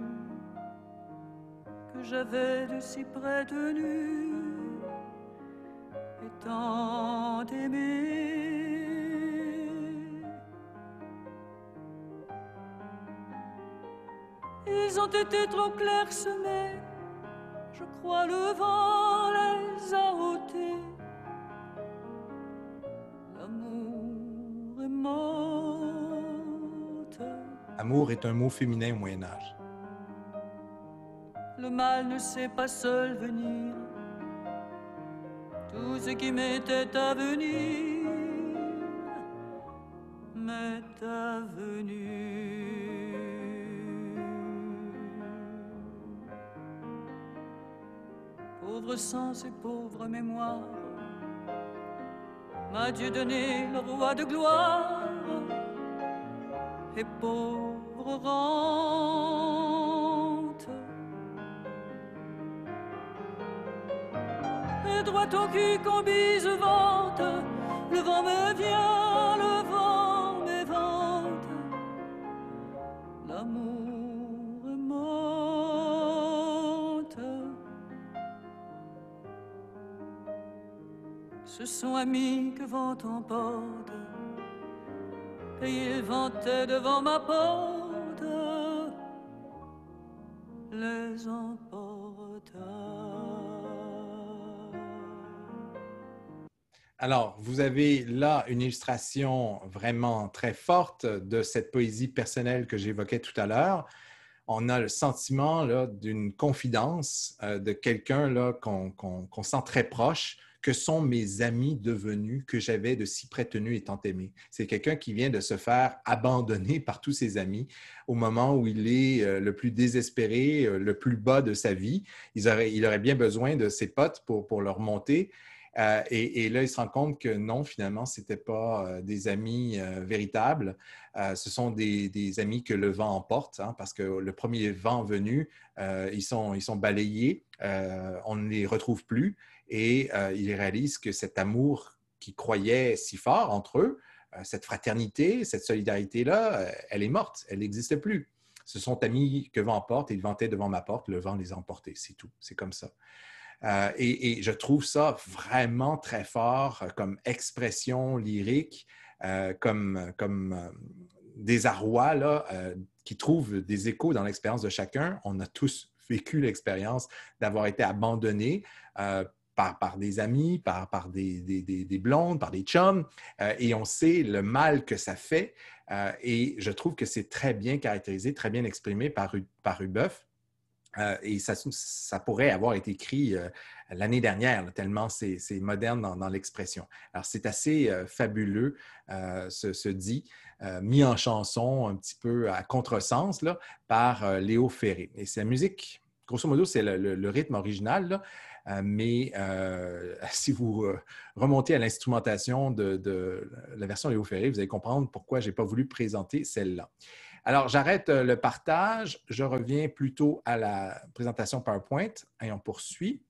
que j'avais de si près tenus et tant aimés. Ils ont été trop clairsemés, je crois le vent les a ôtés. L'amour est mort. Amour est un mot féminin au Moyen Âge. Le mal ne sait pas seul venir. Tout ce qui m'était à venir m'est à venir. Pauvre sens et pauvre mémoire, m'a Dieu donné le roi de gloire et pauvre rente. Et droit au cul qu'on bise vente, le vent me vient, le vent vente L'amour monte. Ce sont amis que vent emporte et devant ma porte les Alors, vous avez là une illustration vraiment très forte de cette poésie personnelle que j'évoquais tout à l'heure. On a le sentiment d'une confidence euh, de quelqu'un qu'on sent très proche, que sont mes amis devenus que j'avais de si tenus et tant aimés? » C'est quelqu'un qui vient de se faire abandonner par tous ses amis au moment où il est euh, le plus désespéré, euh, le plus bas de sa vie. Il aurait, bien besoin de ses potes pour, leur monter. Euh, et, là, il se rend compte que non, finalement, ce n'étaient pas des amis véritables. ce sont des, amis que le vent emporte, hein, parce que le premier vent venu, ils, ils sont balayés, on ne les retrouve plus. Et euh, ils réalisent que cet amour qu'ils croyaient si fort entre eux, euh, cette fraternité, cette solidarité-là, euh, elle est morte, elle n'existe plus. Ce sont amis que vent emporte ils vantaient devant ma porte, le vent les a emportés, c'est tout, c'est comme ça. et, je trouve ça vraiment très fort comme expression lyrique, comme, comme arrois là, qui trouvent des échos dans l'expérience de chacun. On a tous vécu l'expérience d'avoir été abandonné par, des amis, par, des, blondes, par des chums, euh, et on sait le mal que ça fait. Euh, et je trouve que c'est très bien caractérisé, très bien exprimé par, par euh, et ça, pourrait avoir été écrit l'année dernière, tellement c'est moderne dans, l'expression. Alors, c'est assez fabuleux, ce, dit, mis en chanson un petit peu à contresens par Léo Ferré. Et sa musique, grosso modo, c'est le, rythme original. Euh, mais euh, (laughs) si vous euh, remontez à l'instrumentation de, la version Léo Ferré, vous allez comprendre pourquoi je n'ai pas voulu présenter celle-là. Alors, j'arrête le partage. Je reviens plutôt à la présentation PowerPoint et on poursuit.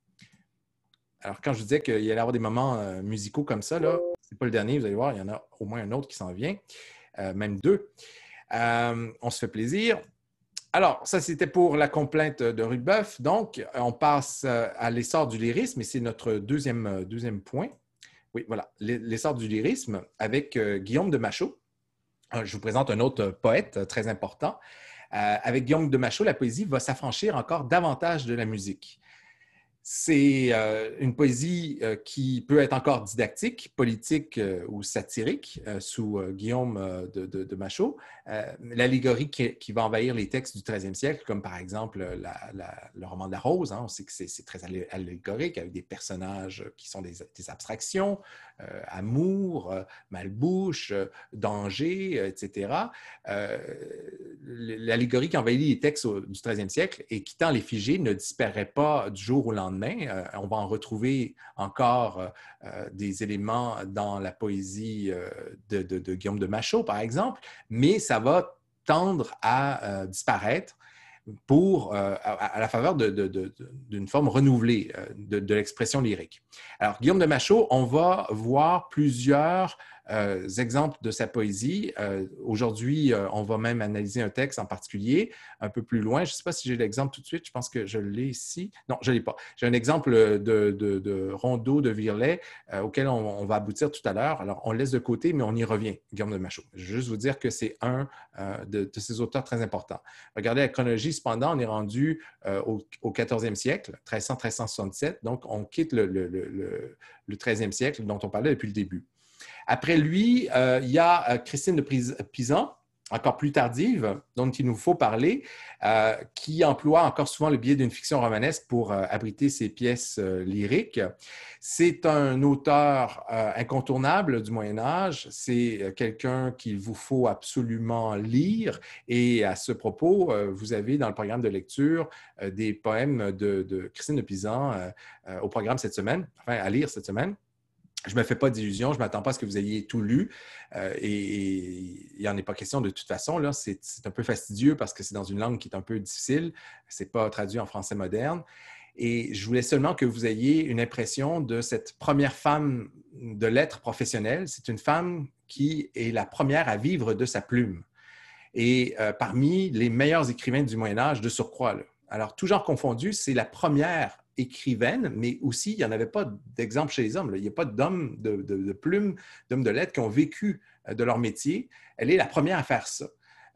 Alors, quand je vous disais qu'il allait y avoir des moments musicaux comme ça, là, n'est pas le dernier, vous allez voir, il y en a au moins un autre qui s'en vient, même deux. on se fait plaisir. Alors, ça, c'était pour la complainte de Rudebeuf. Donc, on passe euh, à l'essor du lyrisme et c'est notre deuxième, euh, point. Oui, voilà, l'essor du lyrisme avec euh, Guillaume de Machaut. Je vous présente un autre poète très important. avec Guillaume de Machaut, la poésie va s'affranchir encore davantage de la musique. C'est euh, une poésie euh, qui peut être encore didactique, politique euh, ou satirique, sous Guillaume de, de, L'allégorie qui, va envahir les textes du XIIIe siècle, comme par exemple le roman de la Rose, hein. on sait que c'est très allégorique, avec des personnages qui sont des, abstractions, amour, malbouche, danger, etc. L'allégorie qui envahit les textes du XIIIe siècle et qui, tant les figés, ne disparaît pas du jour au lendemain euh, on va en retrouver encore euh, euh, des éléments dans la poésie de, Guillaume de Machaut, par exemple, mais ça va tendre à disparaître pour, à, la faveur d'une forme renouvelée de, de l'expression lyrique. Alors, Guillaume de Machaut, on va voir plusieurs euh, exemples de sa poésie. Euh, aujourd'hui, euh, on va même analyser un texte en particulier un peu plus loin. Je ne sais pas si j'ai l'exemple tout de suite. Je pense que je l'ai ici. Non, je ne l'ai pas. J'ai un exemple de, de, rondeau de Virlet auquel on, va aboutir tout à l'heure. Alors, on le laisse de côté, mais on y revient, Guillaume de Machaut. Je veux juste vous dire que c'est un de, ces auteurs très importants. Regardez la chronologie, cependant, on est rendu au, 14e siècle, 1300-1367. Donc, on quitte le, le, le 13e siècle dont on parlait depuis le début. Après lui, euh, il y a euh, Christine de Pisan, encore plus tardive, dont il nous faut parler, euh, qui emploie encore souvent le biais d'une fiction romanesque pour abriter ses pièces lyriques. C'est un auteur incontournable du Moyen Âge, c'est quelqu'un qu'il vous faut absolument lire et à ce propos, vous avez dans le programme de lecture des poèmes de, de Christine de Pisan au programme cette semaine, enfin à lire cette semaine je ne me fais pas d'illusions, je ne m'attends pas à ce que vous ayez tout lu. Euh, et il n'y en est pas question de toute façon. Là, c'est un peu fastidieux parce que c'est dans une langue qui est un peu difficile. Ce n'est pas traduit en français moderne. Et je voulais seulement que vous ayez une impression de cette première femme de lettres professionnelle. C'est une femme qui est la première à vivre de sa plume. Et euh, parmi les meilleurs écrivains du Moyen Âge, de surcroît. Alors, tout genre confondu, c'est la première écrivaine, mais aussi, il n'y en avait pas d'exemple chez les hommes. Il n'y a pas d'hommes de, plume, d'hommes de lettres qui ont vécu euh, de leur métier. Elle est la première à faire ça.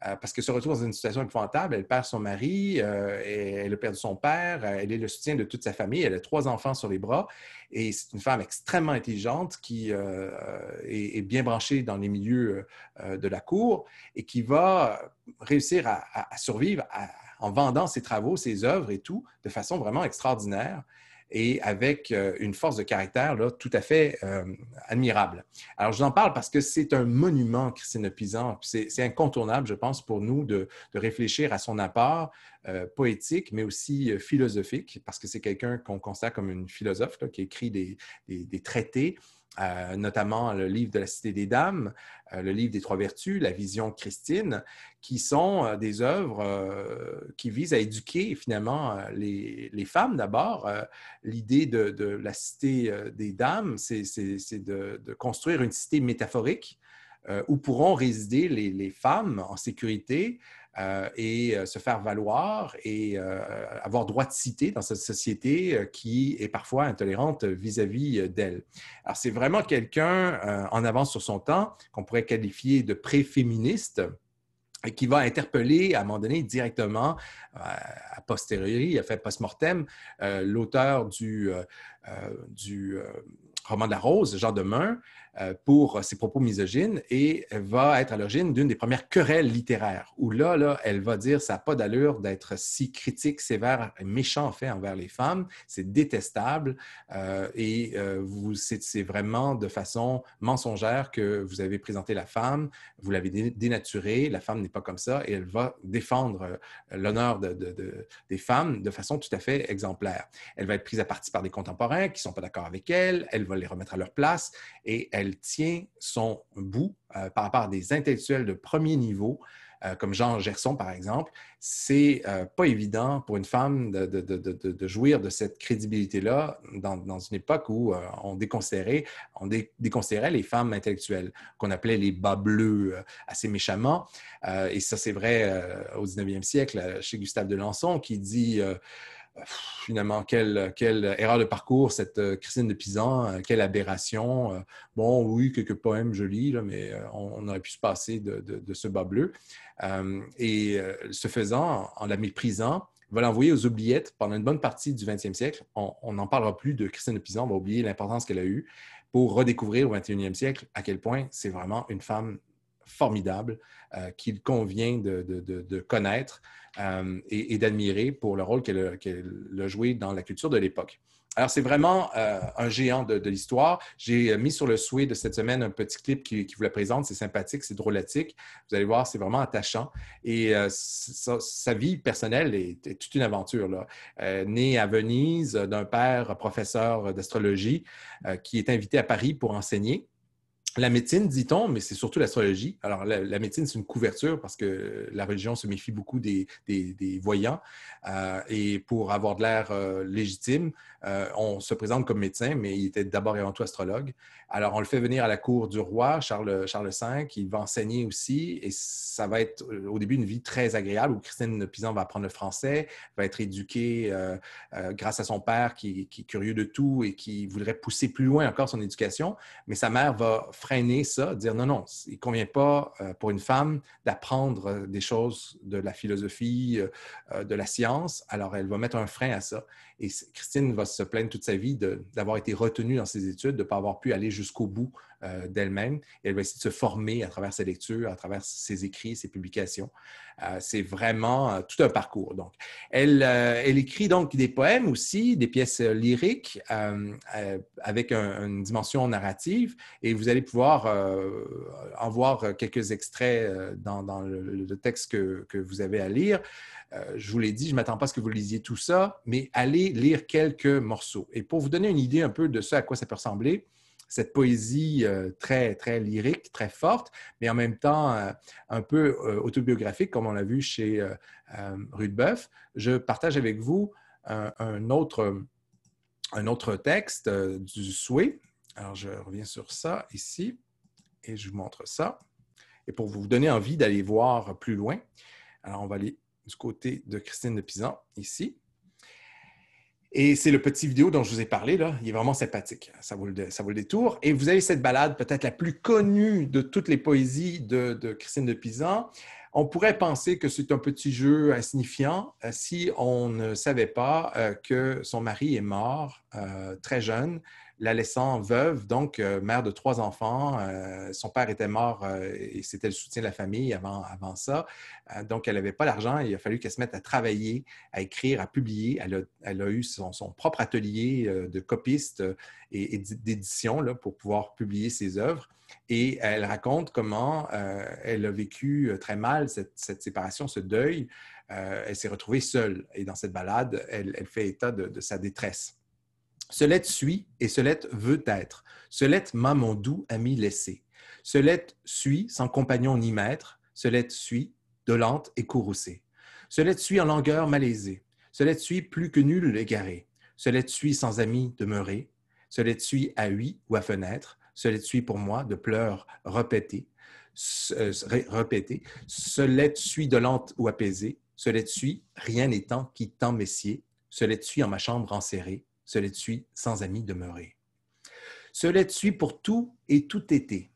Euh, parce qu'elle se retrouve dans une situation épouvantable. Elle perd son mari, euh, elle a perdu son père, elle est le soutien de toute sa famille, elle a trois enfants sur les bras, et c'est une femme extrêmement intelligente qui est, bien branchée dans les milieux de la cour et qui va réussir à, à survivre à, en vendant ses travaux, ses œuvres et tout, de façon vraiment extraordinaire et avec euh, une force de caractère tout à fait euh, admirable. Alors, je vous en parle parce que c'est un monument, Christine Pizan. C'est incontournable, je pense, pour nous de, réfléchir à son apport euh, poétique, mais aussi philosophique, parce que c'est quelqu'un qu'on considère comme une philosophe qui écrit des, des traités euh, notamment le livre de la Cité des Dames, euh, le livre des Trois Vertus, la Vision Christine, qui sont euh, des œuvres qui visent à éduquer finalement les, femmes d'abord. L'idée de, la Cité des Dames, c'est de, construire une cité métaphorique où pourront résider les femmes en sécurité, euh, et euh, se faire valoir et euh, avoir droit de citer dans cette société qui est parfois intolérante vis-à-vis d'elle. Alors, c'est vraiment quelqu'un en avance sur son temps qu'on pourrait qualifier de pré-féministe et qui va interpeller à un moment donné directement, à posteriori, à fait post-mortem, l'auteur du, du roman de la rose, Jean Demain, euh, pour ses propos misogynes et va être à l'origine d'une des premières querelles littéraires où là, là elle va dire ça n'a pas d'allure d'être si critique, sévère, méchant en fait envers les femmes, c'est détestable euh, et euh, vous c'est vraiment de façon mensongère que vous avez présenté la femme, vous l'avez dénaturée, la femme n'est pas comme ça et elle va défendre l'honneur de, de, des femmes de façon tout à fait exemplaire. Elle va être prise à partie par des contemporains qui ne sont pas d'accord avec elle, elle va les remettre à leur place et elle tient son bout euh, par rapport à des intellectuels de premier niveau, euh, comme Jean Gerson, par exemple, c'est euh, pas évident pour une femme de, jouir de cette crédibilité-là dans, dans, une époque où on, déconsidérait, on les femmes intellectuelles, qu'on appelait les bas bleus assez méchamment. et ça, c'est vrai au 19e siècle, chez Gustave de Lançon qui dit finalement, quelle, erreur de parcours, cette euh, Christine de Pisan, euh, quelle aberration. Euh. Bon, oui, quelques poèmes jolis, là, mais on, aurait pu se passer de, ce bas bleu. et ce faisant, en la méprisant, va l'envoyer aux oubliettes pendant une bonne partie du 20e siècle. On n'en parlera plus de Christine de Pisan, on va oublier l'importance qu'elle a eue pour redécouvrir au 21e siècle à quel point c'est vraiment une femme formidable euh, qu'il convient de, connaître euh, et, d'admirer pour le rôle qu'elle a, joué dans la culture de l'époque. Alors, c'est vraiment euh, un géant de, l'histoire. J'ai mis sur le souhait de cette semaine un petit clip qui, vous le présente. C'est sympathique, c'est drôlatique. Vous allez voir, c'est vraiment attachant. Et sa, vie personnelle est, toute une aventure. Là. né à Venise d'un père professeur d'astrologie qui est invité à Paris pour enseigner la médecine, dit-on, mais c'est surtout l'astrologie. Alors, la, médecine, c'est une couverture parce que la religion se méfie beaucoup des, des, voyants. Euh, et pour avoir de l'air euh, légitime, euh, on se présente comme médecin, mais il était d'abord et avant tout astrologue. Alors, on le fait venir à la cour du roi, Charles, V. Il va enseigner aussi, et ça va être euh, au début une vie très agréable où Christine Pisan va apprendre le français, va être éduquée euh, grâce à son père qui, qui, est curieux de tout et qui voudrait pousser plus loin encore son éducation. Mais sa mère va freiner ça, dire non, non, il ne convient pas pour une femme d'apprendre des choses de la philosophie, de la science. Alors, elle va mettre un frein à ça. Et Christine va se plaindre toute sa vie d'avoir été retenue dans ses études, de ne pas avoir pu aller jusqu'au bout euh, d'elle-même. Elle va essayer de se former à travers ses lectures, à travers ses écrits, ses publications. Euh, c'est vraiment euh, tout un parcours. Donc, elle, écrit donc des poèmes aussi, des pièces lyriques avec une dimension narrative. Et vous allez pouvoir en voir quelques extraits dans, le, texte que, que, vous avez à lire. je vous l'ai dit, je ne m'attends pas à ce que vous lisiez tout ça, mais allez lire quelques morceaux. Et pour vous donner une idée un peu de ce à quoi ça peut ressembler, cette poésie euh, très, très lyrique, très forte, mais en même temps euh, un peu euh, autobiographique, comme on l'a vu chez Rudebeuf, je partage avec vous un, autre, un autre texte du souhait. Alors, je reviens sur ça ici et je vous montre ça. Et pour vous donner envie d'aller voir plus loin, alors on va aller du côté de Christine de Pisan ici. Et c'est le petit vidéo dont je vous ai parlé, là. Il est vraiment sympathique. Ça vaut le, ça vaut le détour. Et vous avez cette balade, peut-être la plus connue de toutes les poésies de, Christine de Pizan. On pourrait penser que c'est un petit jeu insignifiant euh, si on ne savait pas euh, que son mari est mort euh, très jeune la laissant veuve, donc euh, mère de trois enfants. Euh, son père était mort euh, et c'était le soutien de la famille avant, avant ça. donc, elle n'avait pas l'argent il a fallu qu'elle se mette à travailler, à écrire, à publier. Elle a, eu son, son, propre atelier de copiste et, d'édition d'édition pour pouvoir publier ses œuvres. Et elle raconte comment elle a vécu très mal cette, séparation, ce deuil. elle s'est retrouvée seule et dans cette balade, elle, fait état de sa détresse te suit et te veut être. te m'a mon doux ami laissé. te suit sans compagnon ni maître. te suit, dolente et courroucée. te suit en langueur malaisée. te suit plus que nul égaré. te suit sans ami demeuré. te suit à huit ou à fenêtre. te suit pour moi de pleurs répétés. Répété. répétés. suit dolente ou apaisée. te suit, rien n'étant qui tant messier. te suit en ma chambre enserrée. Cela de suit sans ami demeuré. Cela de suit pour tout et tout été.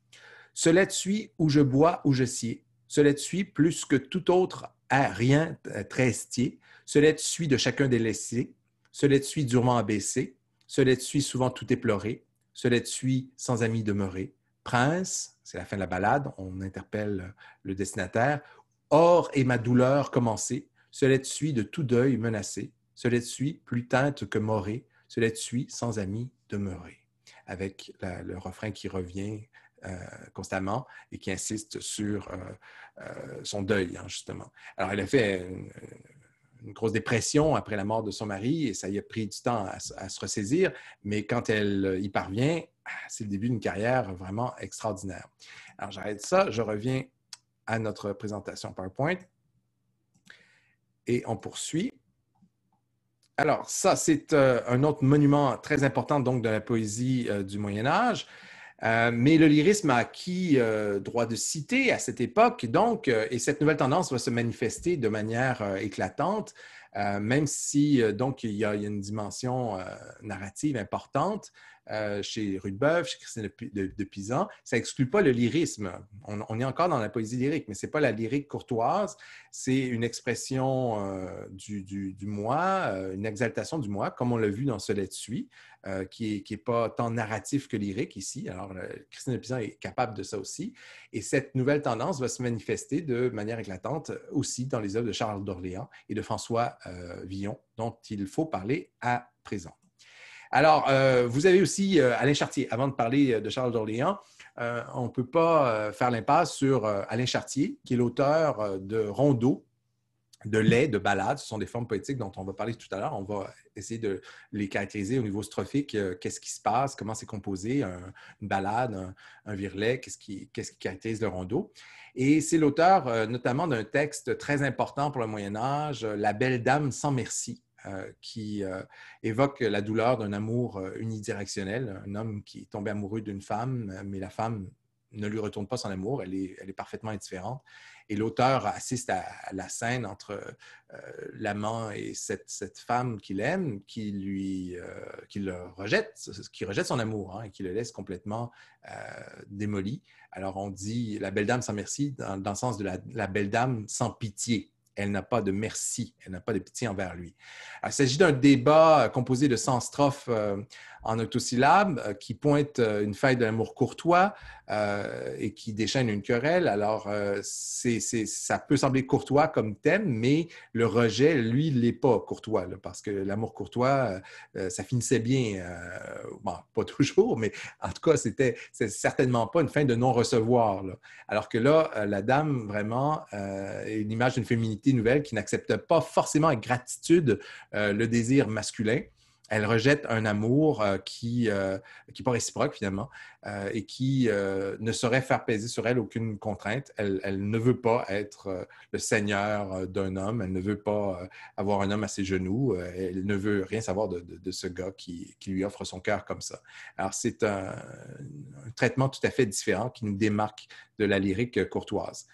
Cela de suit où je bois, où je sied. Cela de suit plus que tout autre à rien trestier. Cela de suit de chacun délaissé. Cela de suit durement abaissé. Cela de suit souvent tout éploré. Cela de suit sans ami demeuré. Prince, c'est la fin de la balade, on interpelle le destinataire. Or est ma douleur commencée, cela te suit de tout deuil menacé, cela te suit plus teinte que morée, cela suit sans ami demeuré, avec le refrain qui revient euh, constamment et qui insiste sur euh, euh, son deuil, hein, justement. Alors, elle a fait une, grosse dépression après la mort de son mari et ça y a pris du temps à se ressaisir, mais quand elle y parvient, ah, c'est le début d'une carrière vraiment extraordinaire. Alors, j'arrête ça, je reviens à notre présentation PowerPoint et on poursuit. Alors, ça, c'est euh, un autre monument très important donc de la poésie euh, du Moyen Âge. Euh, mais le lyrisme a acquis droit de cité à cette époque, donc, et cette nouvelle tendance va se manifester de manière éclatante, même si donc il y, a une dimension narrative importante. Euh, chez Rudebeuf, chez Christine de, Pizan, Pisan, ça n'exclut pas le lyrisme. On, est encore dans la poésie lyrique, mais ce n'est pas la lyrique courtoise, c'est une expression euh, du, moi, euh, une exaltation du moi, comme on l'a vu dans ce de qui n'est pas tant narratif que lyrique ici. Alors, Christine de Pisan est capable de ça aussi. Et cette nouvelle tendance va se manifester de manière éclatante aussi dans les œuvres de Charles d'Orléans et de François Villon, dont il faut parler à présent. Alors, euh, vous avez aussi euh, Alain Chartier. Avant de parler euh, de Charles d'Orléans, on ne peut pas faire l'impasse sur Alain Chartier, qui est l'auteur de Rondeau, de lait, de ballades. Ce sont des formes poétiques dont on va parler tout à l'heure. On va essayer de les caractériser au niveau strophique. qu'est-ce qui se passe? Comment c'est composé? une ballade, un, virlet? Qu'est-ce qui, caractérise le rondeau? Et c'est l'auteur notamment d'un texte très important pour le Moyen Âge, La Belle Dame sans merci, euh, qui euh, évoque la douleur d'un amour euh, unidirectionnel, un homme qui est tombé amoureux d'une femme, mais la femme ne lui retourne pas son amour, elle est, parfaitement indifférente. Et l'auteur assiste à, la scène entre l'amant et cette, femme qu'il aime, qui lui qui le rejette, qui rejette son amour hein, et qui le laisse complètement démoli. Alors on dit la belle dame sans merci dans, le sens de la belle dame sans pitié. Elle n'a pas de merci, elle n'a pas de pitié envers lui. Il s'agit d'un débat euh, composé de 100 strophes euh, en octosyllabes euh, qui pointe euh, une faille de l'amour courtois euh, et qui déchaîne une querelle. Alors, ça peut sembler courtois comme thème, mais le rejet, lui, il l'est pas courtois, parce que l'amour courtois, ça finissait bien. bon, pas (laughs) toujours, mais en tout cas, c'était c'est certainement pas une fin de non-recevoir. Alors que là, la dame, vraiment, est une image d'une féminité nouvelle qui n'accepte pas forcément avec gratitude le désir masculin elle rejette un amour euh, qui n'est euh, pas réciproque finalement euh, et qui ne saurait faire peser sur elle aucune contrainte. Elle, ne veut pas être le seigneur d'un homme, elle ne veut pas avoir un homme à ses genoux, elle ne veut rien savoir de, ce gars qui, lui offre son cœur comme ça. Alors c'est un, un traitement tout à fait différent qui nous démarque de la lyrique courtoise.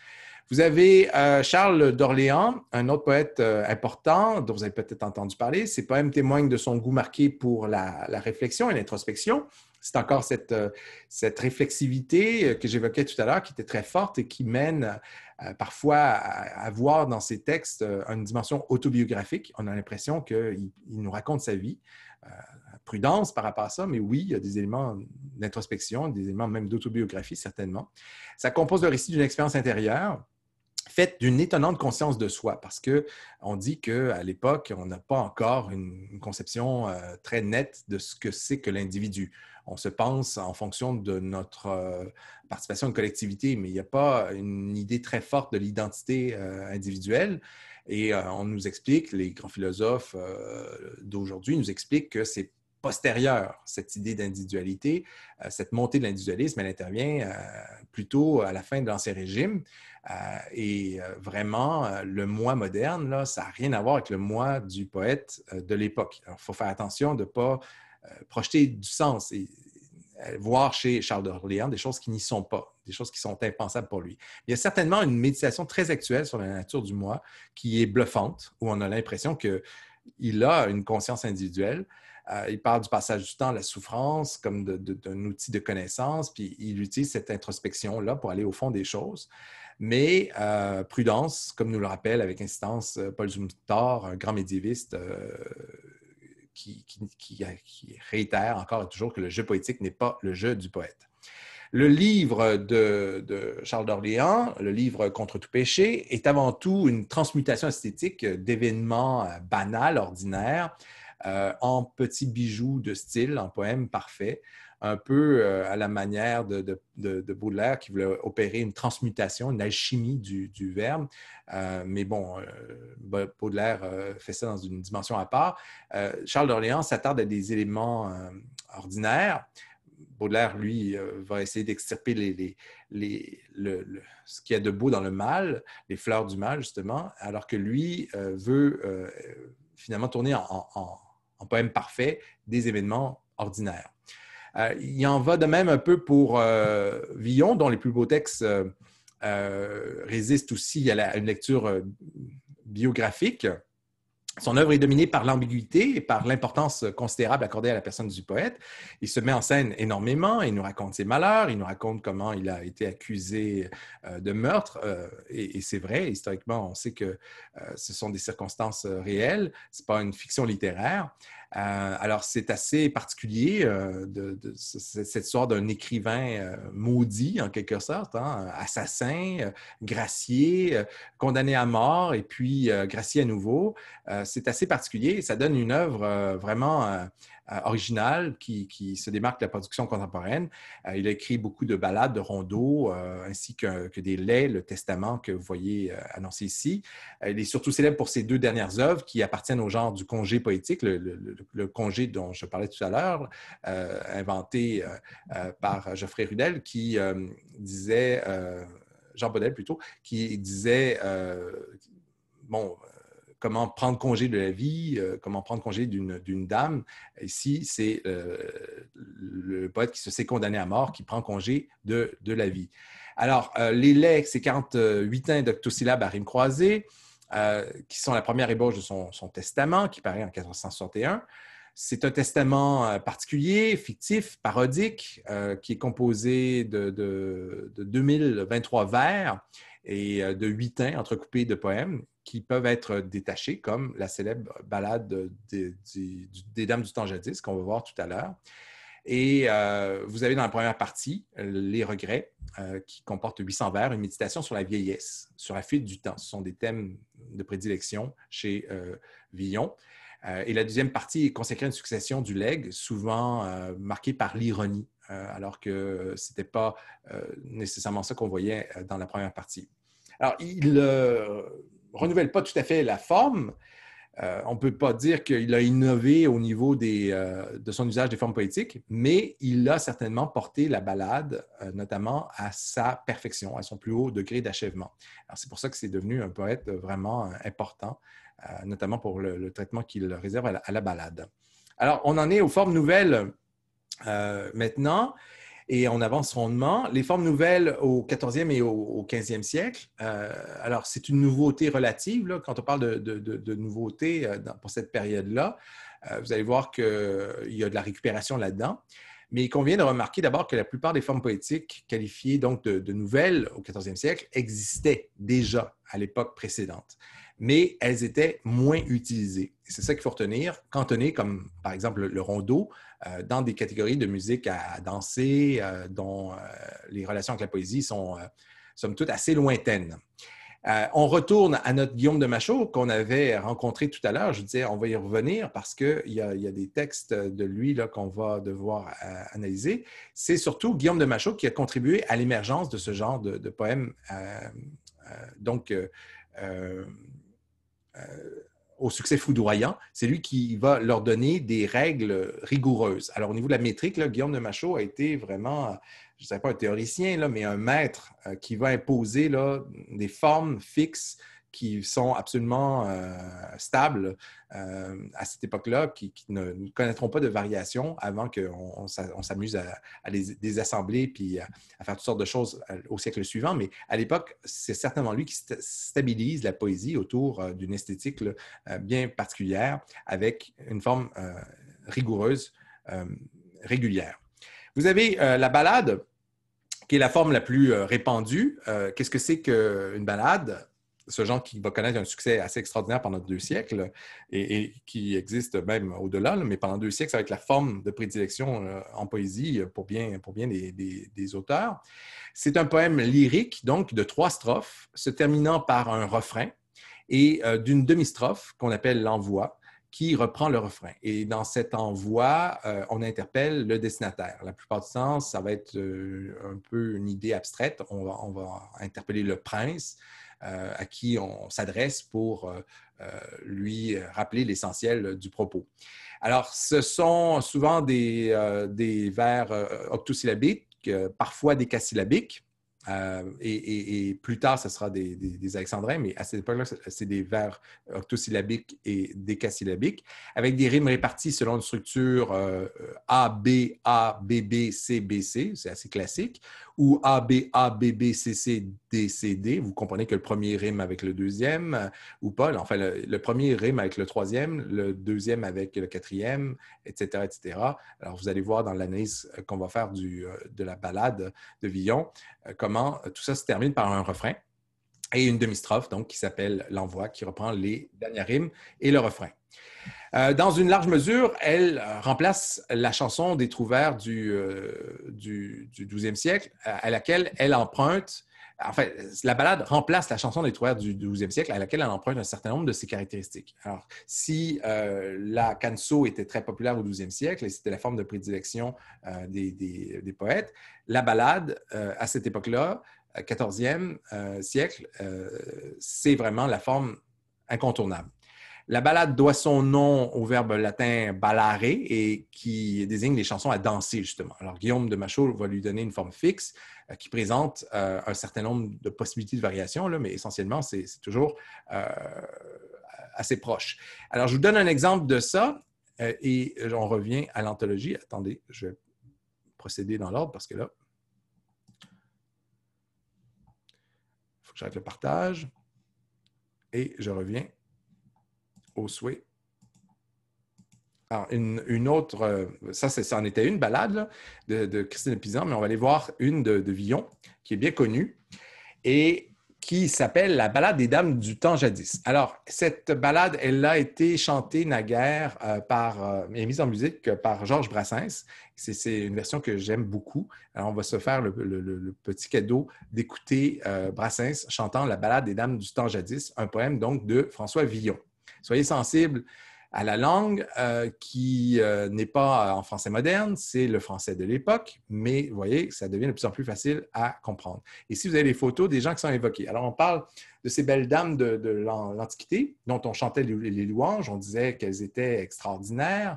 Vous avez euh, Charles d'Orléans, un autre poète euh, important dont vous avez peut-être entendu parler. Ses poèmes témoignent de son goût marqué pour la, réflexion et l'introspection. C'est encore cette, euh, réflexivité que j'évoquais tout à l'heure qui était très forte et qui mène parfois à, voir dans ses textes une dimension autobiographique. On a l'impression qu'il nous raconte sa vie. prudence par rapport à ça, mais oui, il y a des éléments d'introspection, des éléments même d'autobiographie, certainement. Ça compose le récit d'une expérience intérieure fait d'une étonnante conscience de soi, parce que on dit qu'à l'époque, on n'a pas encore une, conception euh, très nette de ce que c'est que l'individu. On se pense en fonction de notre euh, participation à collectivité, mais il n'y a pas une idée très forte de l'identité euh, individuelle. Et on nous explique, les grands philosophes d'aujourd'hui nous expliquent que c'est postérieur, cette idée d'individualité, cette montée de l'individualisme, elle intervient plutôt à la fin de l'Ancien Régime. Euh, et euh, vraiment, euh, le moi moderne, là, ça n'a rien à voir avec le moi du poète de l'époque. Il faut faire attention de ne pas projeter du sens et voir chez Charles d'Orléans des choses qui n'y sont pas, des choses qui sont impensables pour lui. Il y a certainement une méditation très actuelle sur la nature du moi qui est bluffante, où on a l'impression qu'il a une conscience individuelle. il parle du passage du temps, la souffrance, comme d'un outil de connaissance, puis il utilise cette introspection-là pour aller au fond des choses. Mais euh, prudence, comme nous le rappelle avec insistance euh, Paul Zumthor, un grand médiéviste euh, qui, réitère encore et toujours que le jeu poétique n'est pas le jeu du poète. Le livre de, Charles d'Orléans, le livre Contre tout péché, est avant tout une transmutation esthétique d'événements banals, ordinaires, en petits bijoux de style, en poèmes parfaits un peu euh, à la manière de, Baudelaire qui voulait opérer une transmutation, une alchimie du, verbe. Euh, mais bon, euh, Baudelaire fait ça dans une dimension à part. Charles d'Orléans s'attarde à des éléments ordinaires. Baudelaire, lui, va essayer d'extirper ce qu'il y a de beau dans le mal, les fleurs du mal, justement, alors que lui veut finalement tourner en poème parfait des événements ordinaires. Euh, il en va de même un peu pour euh, Villon, dont les plus beaux textes euh, résistent aussi à, à une lecture biographique. Son œuvre est dominée par l'ambiguïté et par l'importance considérable accordée à la personne du poète. Il se met en scène énormément, il nous raconte ses malheurs, il nous raconte comment il a été accusé de meurtre. Et c'est vrai, historiquement, on sait que ce sont des circonstances réelles, ce n'est pas une fiction littéraire. Euh, alors, c'est assez particulier, euh, de, cette histoire d'un écrivain euh, maudit, en quelque sorte, hein, assassin, gracié, condamné à mort et puis gracié à nouveau. c'est assez particulier. Ça donne une œuvre vraiment euh, original qui, se démarque de la production contemporaine. Euh, il a écrit beaucoup de ballades, de rondeaux, euh, ainsi que, des laits, le testament que vous voyez annoncé ici. il est surtout célèbre pour ses deux dernières œuvres qui appartiennent au genre du congé poétique, le, congé dont je parlais tout à l'heure, inventé par Geoffrey Rudel, qui disait... Jean Baudel plutôt, qui disait, bon, comment prendre congé de la vie, euh, comment prendre congé d'une dame. Ici, c'est euh, le poète qui se sait condamné à mort qui prend congé de, la vie. Alors, euh, les laits, c'est 48 ans d'octosyllabes à rimes croisées, qui sont la première ébauche de son, testament, qui paraît en 1461. C'est un testament particulier, fictif, parodique, qui est composé de, 2023 vers et de ans entrecoupés de poèmes qui peuvent être détachés, comme la célèbre balade des, Dames du temps jadis, qu'on va voir tout à l'heure. Et euh, vous avez dans la première partie les regrets, euh, qui comporte 800 vers, une méditation sur la vieillesse, sur la fuite du temps. Ce sont des thèmes de prédilection chez euh, Villon. et la deuxième partie est consacrée à une succession du legs, souvent marquée par l'ironie, alors que ce n'était pas nécessairement ça qu'on voyait dans la première partie. Alors, il renouvelle pas tout à fait la forme. Euh, on ne peut pas dire qu'il a innové au niveau euh, de son usage des formes poétiques, mais il a certainement porté la balade, euh, notamment à sa perfection, à son plus haut degré d'achèvement. c'est pour ça que c'est devenu un poète vraiment important, notamment pour le, traitement qu'il réserve à la, à la, balade. Alors, on en est aux formes nouvelles maintenant et on avance rondement. Les formes nouvelles au 14e et au, 15e siècle, euh, alors c'est une nouveauté relative quand on parle de, de, nouveauté euh, pour cette période-là. Euh, vous allez voir qu'il y a de la récupération là-dedans. Mais il convient de remarquer d'abord que la plupart des formes poétiques qualifiées donc de, de nouvelles au 14e siècle existaient déjà à l'époque précédente, mais elles étaient moins utilisées. C'est ça qu'il faut retenir, cantonnées comme par exemple le rondeau, euh, dans des catégories de musique à, danser euh, dont euh, les relations avec la poésie sont, somme toute, assez lointaines. on retourne à notre Guillaume de Machaut qu'on avait rencontré tout à l'heure. Je disais, on va y revenir parce qu'il y, a, il y a des textes de lui qu'on va devoir analyser. C'est surtout Guillaume de Machaut qui a contribué à l'émergence de ce genre de, de poèmes. donc, au succès foudroyant, c'est lui qui va leur donner des règles rigoureuses. Alors, au niveau de la métrique, Guillaume de Machaut a été vraiment, euh, je ne sais pas un théoricien, mais un maître euh, qui va imposer des formes fixes qui sont absolument euh, stables euh, à cette époque-là, qui, ne, connaîtront pas de variations avant qu'on on, s'amuse à, les désassembler puis à, faire toutes sortes de choses euh, au siècle suivant. Mais à l'époque, c'est certainement lui qui stabilise la poésie autour d'une esthétique bien particulière avec une forme rigoureuse, régulière. Vous avez la balade qui est la forme la plus répandue. Qu'est-ce que c'est qu'une balade? ce genre qui va connaître un succès assez extraordinaire pendant deux siècles et, qui existe même au-delà, mais pendant deux siècles, ça va être la forme de prédilection euh, en poésie pour bien, pour bien des, des, auteurs. C'est un poème lyrique, donc de trois strophes, se terminant par un refrain et euh, d'une demi-strophe qu'on appelle l'envoi qui reprend le refrain. Et dans cet envoi, euh, on interpelle le destinataire. La plupart du temps, ça va être un peu une idée abstraite. On on va interpeller le prince, euh, à qui on s'adresse pour euh, euh, lui rappeler l'essentiel du propos. Alors, ce sont souvent des, vers octosyllabiques, parfois des et, plus tard, ce sera des, alexandrins, mais à cette époque-là, c'est des vers octosyllabiques et décasyllabiques, avec des rimes réparties selon une structure A, B, A, B, B, C, B, C, c'est assez classique, ou A, B, A, B, B, C, C, D, C, D. Vous comprenez que le premier rime avec le deuxième euh, ou pas. Enfin, le, premier rime avec le troisième, le deuxième avec le quatrième, etc., etc. Alors, vous allez voir dans l'analyse euh, qu'on va faire du, euh, de la balade de Villon comment tout ça se termine par un refrain et une demi-strophe, donc, qui s'appelle L'envoi, qui reprend les dernières rimes et le refrain. Euh, dans une large mesure, elle euh, remplace la chanson des Trouvères du, XIIe euh, siècle, à laquelle elle emprunte enfin, la balade remplace la chanson des Trouvères du 12e siècle à laquelle elle emprunte un certain nombre de ses caractéristiques. Alors, si la canso était très populaire au 12e siècle et c'était la forme de prédilection des, poètes, la balade à cette époque-là, 14e siècle, c'est vraiment la forme incontournable. La balade doit son nom au verbe latin ballare et qui désigne les chansons à danser, justement. Alors, Guillaume de Machaud va lui donner une forme fixe euh, qui présente euh, un certain nombre de possibilités de variation, mais essentiellement, c'est toujours euh, assez proche. Alors, je vous donne un exemple de ça et on revient à l'anthologie. Attendez, je vais procéder dans l'ordre parce que là, il faut que j'arrête le partage et je reviens au souhait. Alors, une, autre, euh, ça, ça en était une balade de, Christine Pizan, mais on va aller voir une de, Villon, qui est bien connue et qui s'appelle La balade des dames du temps jadis. Alors, cette balade, elle a été chantée naguère euh, par, euh, et mise en musique par Georges Brassens. C'est une version que j'aime beaucoup. Alors, on va se faire le, petit cadeau d'écouter Brassens chantant La balade des dames du temps jadis, un poème donc de François Villon. Soyez sensible à la langue euh, qui euh, n'est pas en français moderne, c'est le français de l'époque, mais vous voyez, ça devient de plus en plus facile à comprendre. Et si vous avez les photos des gens qui sont évoqués, alors on parle de ces belles dames de, l'Antiquité dont on chantait les, louanges, on disait qu'elles étaient extraordinaires.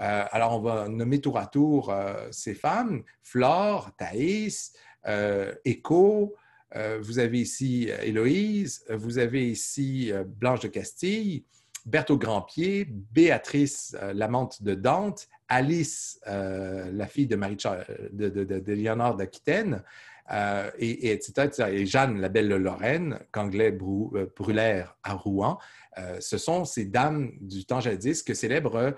Euh, alors on va nommer tour à tour ces femmes, Flore, Thaïs, Écho, vous avez ici Héloïse, vous avez ici Blanche de Castille. Berthaud Grandpied, Béatrice, euh, l'amante de Dante, Alice, euh, la fille de, Marie de, de, Léonard d'Aquitaine, euh, et, Jeanne, la belle de Lorraine, qu'Anglais brûlèrent à Rouen. ce sont ces dames du temps jadis que célèbrent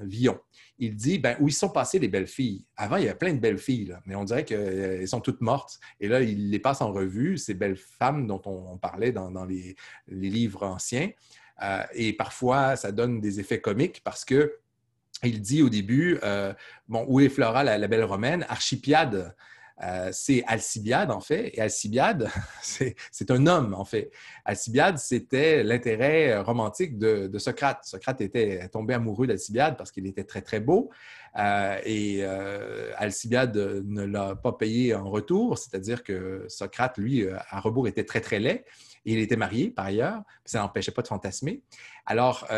Villon. Il dit ben, où ils sont passées les belles filles. Avant, il y avait plein de belles filles, mais on dirait qu'elles sont toutes mortes. Et là, il les passe en revue, ces belles femmes dont on, parlait dans, les, livres anciens. Euh, et parfois, ça donne des effets comiques parce que il dit au début, euh, bon, où est Flora, la belle romaine? Archipiade, euh, c'est Alcibiade, en fait. Et Alcibiade, (laughs) c'est un homme, en fait. Alcibiade, c'était l'intérêt euh, romantique de, Socrate. Socrate était tombé amoureux d'Alcibiade parce qu'il était très, très beau. Euh, et Alcibiade ne l'a pas payé en retour, c'est-à-dire que Socrate, lui, à rebours, était très, très laid. Et il était marié, par ailleurs, ça n'empêchait pas de fantasmer. Alors,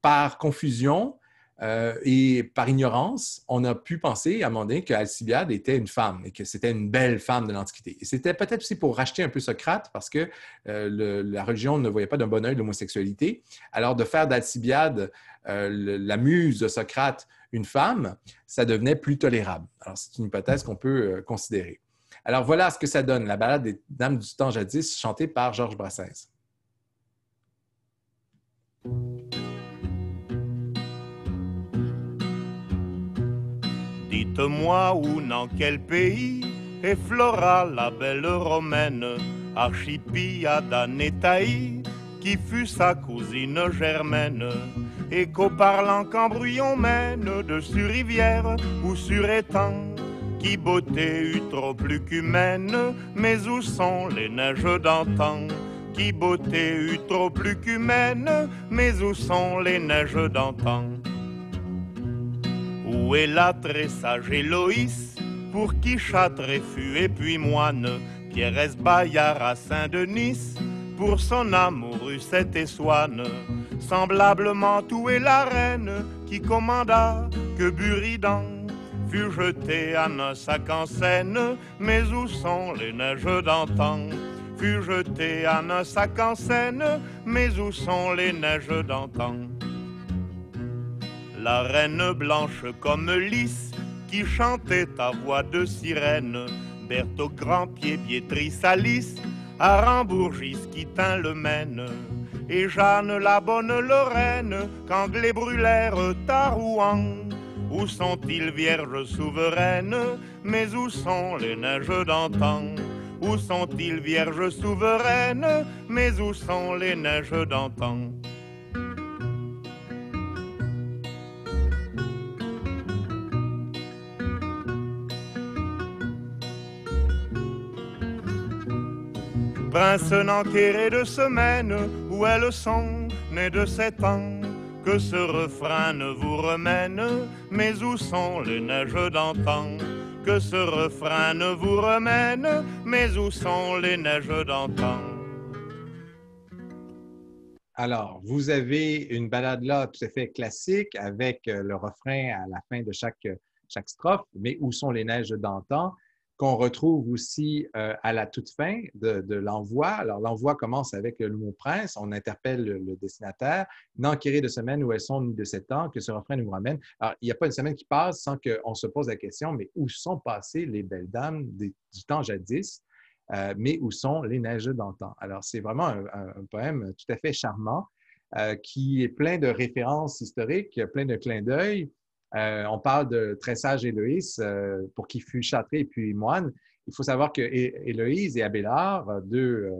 par confusion, euh, et par ignorance, on a pu penser à un moment donné qu'Alcibiade était une femme et que c'était une belle femme de l'Antiquité. Et c'était peut-être aussi pour racheter un peu Socrate parce que euh, la religion ne voyait pas d'un bon œil l'homosexualité. Alors de faire d'Alcibiade euh, la muse de Socrate une femme, ça devenait plus tolérable. Alors c'est une hypothèse qu'on peut considérer. Alors voilà ce que ça donne, la balade des Dames du temps jadis chantée par Georges Brassens. Dites-moi où, dans quel pays, flora la belle romaine Archipia d'Anétaï, qui fut sa cousine germaine, et qu'au parlant qu'embrouillon mène de sur rivière ou sur étang, qui beauté eut trop plus qu'humaine, mais où sont les neiges d'antan Qui beauté eut trop plus qu'humaine, mais où sont les neiges d'antan où est la très sage pour qui chat fut et puis moine, Pierre Bayard à Saint-Denis, pour son amour et Swann. Semblablement, où est la reine qui commanda que Buridan fut jeté à un sac en scène, mais où sont les neiges d'antan Fut jeté à un sac en scène, mais où sont les neiges d'antan la reine blanche comme lys qui chantait à voix de sirène, Berthe au grand pied, Alice, à Rambourgis qui tint le Maine. Et Jeanne la bonne Lorraine, quand les brûlèrent à Rouen. Où sont-ils vierges souveraines, mais où sont les neiges d'antan Où sont-ils vierges souveraines, mais où sont les neiges d'antan prince n'enquéré de semaine où elles sont nées de sept ans. Que ce refrain ne vous remène, mais où sont les neiges d'antan Que ce refrain ne vous remène, mais où sont les neiges d'antan alors, vous avez une balade là tout à fait classique avec euh, le refrain à la fin de chaque, chaque strophe, mais où sont les neiges d'antan? qu'on retrouve aussi euh, à la toute fin de, l'envoi. Alors, l'envoi commence avec le mot prince, on interpelle le, le destinataire, n'enquérir de semaine où elles sont ni de sept ans, que ce refrain nous ramène. Alors, il n'y a pas une semaine qui passe sans qu'on se pose la question, mais où sont passées les belles dames du temps jadis, euh, mais où sont les neiges d'antan? Alors, c'est vraiment un, poème tout à fait charmant euh, qui est plein de références historiques, plein de clins d'œil, euh, on parle de très sage Héloïse, euh, pour qui fut châtré puis moine. Il faut savoir que Héloïse et Abélard, euh, deux,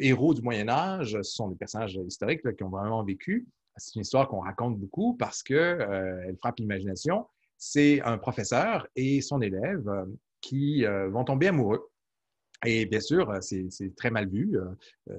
héros du Moyen Âge, ce sont des personnages historiques qui ont vraiment vécu. C'est une histoire qu'on raconte beaucoup parce qu'elle elle frappe l'imagination. C'est un professeur et son élève qui vont tomber amoureux. Et bien sûr, c'est très mal vu,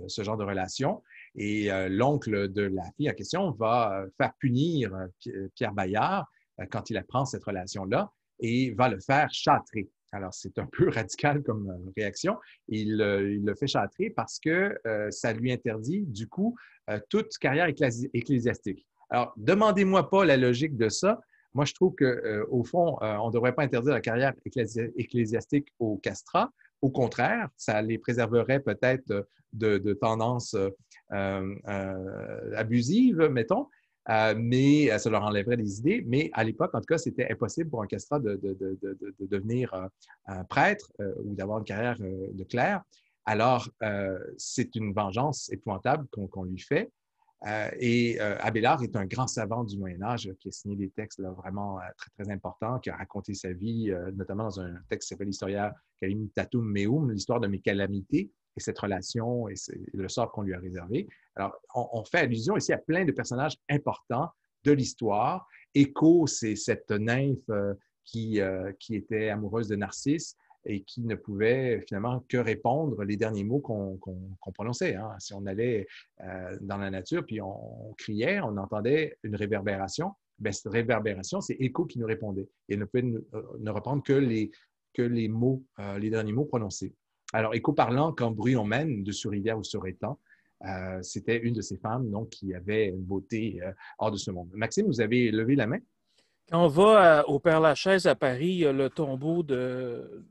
ce genre de relation. Et euh, l'oncle de la fille en question va euh, faire punir euh, Pierre Bayard quand il apprend cette relation-là et va le faire châtrer. Alors, c'est un (laughs) peu radical comme réaction. Il, le fait châtrer parce que ça lui interdit, du coup, toute carrière ecclésiastique. Alors, demandez-moi pas la logique de ça. Moi, je trouve qu'au fond, on ne devrait pas interdire la carrière ecclésiastique aux castrats. Au contraire, ça les préserverait peut-être de, de tendances euh, euh, abusive, mettons, euh, mais ça leur enlèverait des idées. Mais à l'époque, en tout cas, c'était impossible pour un castrat de, devenir un prêtre ou d'avoir une carrière de clerc. Alors, c'est une vengeance épouvantable qu'on lui fait. et Abélard est un grand savant du Moyen Âge qui a signé des textes vraiment très, très importants, qui a raconté sa vie, notamment dans un texte qui s'appelle Historia Calamitatum Meum, l'histoire de mes calamités, et cette relation et le sort qu'on lui a réservé. Alors, on, fait allusion ici à plein de personnages importants de l'histoire. Écho, c'est cette nymphe euh, qui, euh, qui était amoureuse de Narcisse et qui ne pouvait finalement que répondre les derniers mots qu'on prononçait. Hein. Si on allait euh, dans la nature, puis on, criait, on entendait une réverbération, ben, cette réverbération, c'est Écho qui nous répondait. Et ne pouvait ne, reprendre que les, que les mots, les derniers mots prononcés. Alors, éco-parlant, quand Bruit mène de sur ou sur euh, étang, c'était une de ces femmes donc, qui avait une beauté euh, hors de ce monde. Maxime, vous avez levé la main? Quand on va euh, au Père-Lachaise à Paris, il y a le tombeau de,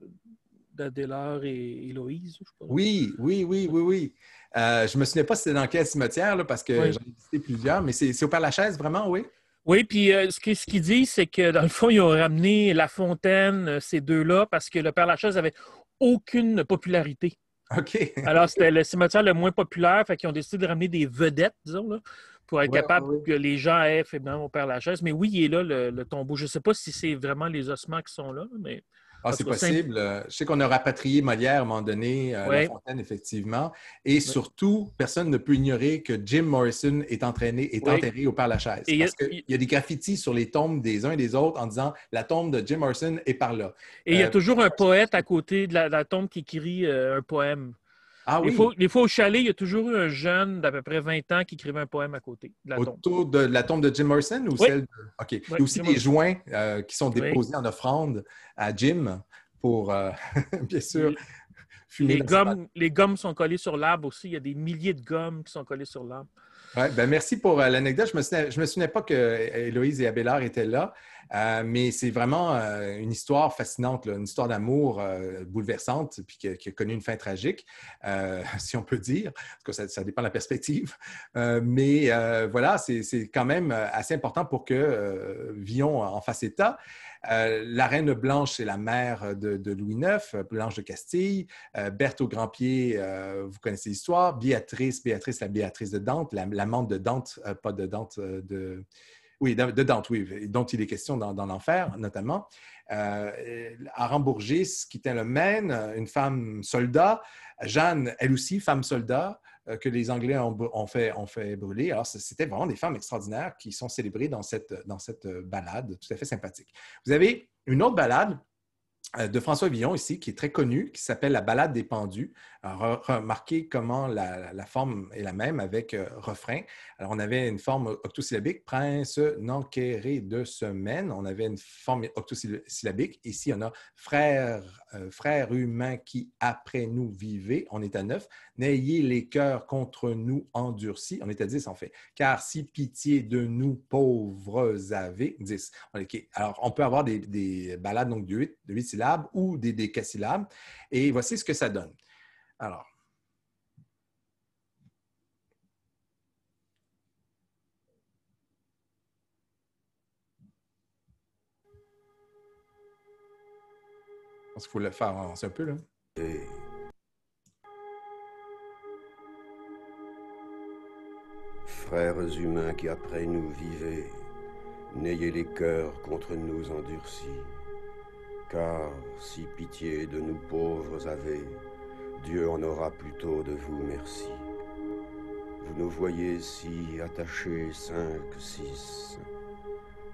et Héloïse. Je crois. Oui, oui, oui, oui, oui. je ne me souviens pas si c'était dans quel cimetière, parce que j'en ai visité plusieurs, mais c'est, au Père-Lachaise, vraiment, oui? Oui, puis ce qu'ils ce dit c'est que dans le fond, ils ont ramené La Fontaine, ces deux-là, parce que le Père Lachaise avait aucune popularité. OK. (laughs) Alors, c'était le cimetière le moins populaire, fait qu'ils ont décidé de ramener des vedettes, disons, pour être capable que les gens aient, fait, ben, on la chaise. Mais oui, il est là, le, le tombeau. Je ne sais pas si c'est vraiment les ossements qui sont là, mais ah, c'est possible. Je sais qu'on a rapatrié Molière à un moment donné, à euh, La Fontaine, effectivement. Et surtout, personne ne peut ignorer que Jim Morrison est entraîné, est enterré au Père-Lachaise. parce y, a des graffitis sur les tombes des uns et des autres en disant la tombe de Jim Morrison est par là. Et il y a euh, toujours un (laughs) poète à côté de la, tombe qui écrit euh, un poème. Les ah fois, au chalet, il y a toujours eu un jeune d'à peu près 20 ans qui écrivait un poème à côté de la Autour de la tombe de Jim Morrison ou celle de. OK. il y a aussi des joints euh, qui sont déposés en offrande à Jim pour, euh, (laughs) bien sûr, fumer. Les gommes, les gommes sont collées sur l'arbre aussi. Il y a des milliers de gommes qui sont collées sur l'arbre. ben merci pour euh, l'anecdote. Je ne me, souvenais, me souvenais pas que Héloïse et Abélard étaient là. Euh, mais c'est vraiment euh, une histoire fascinante, une histoire d'amour euh, bouleversante, puis qui, a connu une fin tragique, (laughs) si on peut dire, parce que ça, ça dépend de la perspective. mais voilà, c'est quand même assez important pour que Villon en fasse état. la Reine Blanche, c'est la mère de, Louis IX, Blanche de Castille. Berthe au grand pied, vous connaissez l'histoire. Béatrice, Béatrice, la Béatrice de Dante, l'amante la, de Dante, pas de Dante de, oui, de Dante, oui, dont il est question dans, l'enfer, notamment, euh, à Rambourgis, quittait le Maine, une femme soldat, Jeanne, elle aussi, femme soldat, euh, que les Anglais ont, fait, ont fait brûler. Alors, c'était vraiment des femmes extraordinaires qui sont célébrées dans cette, dans cette balade tout à fait sympathique. Vous avez une autre balade euh, de François Villon ici, qui est très connue, qui s'appelle La balade des pendus, remarquez comment la, forme est la même avec euh, refrain. Alors, on avait une forme octosyllabique, prince n'enquéré de semaine. On avait une forme octosyllabique. Ici, on a frère, euh, frère humain qui après nous vivait. » On est à neuf. « N'ayez les cœurs contre nous endurcis. On est à dix, en fait. Car si pitié de nous pauvres avez, Dix. Alors, on peut avoir des, balades donc, de huit de 8 syllabes ou des décasyllabes. Et voici ce que ça donne. Alors. Je pense qu'il faut le faire avancer un peu, là. Frères humains qui après nous vivez, n'ayez les cœurs contre nous endurcis, car si pitié de nous pauvres avez, Dieu en aura plutôt de vous merci. Vous nous voyez si attachés, cinq, six,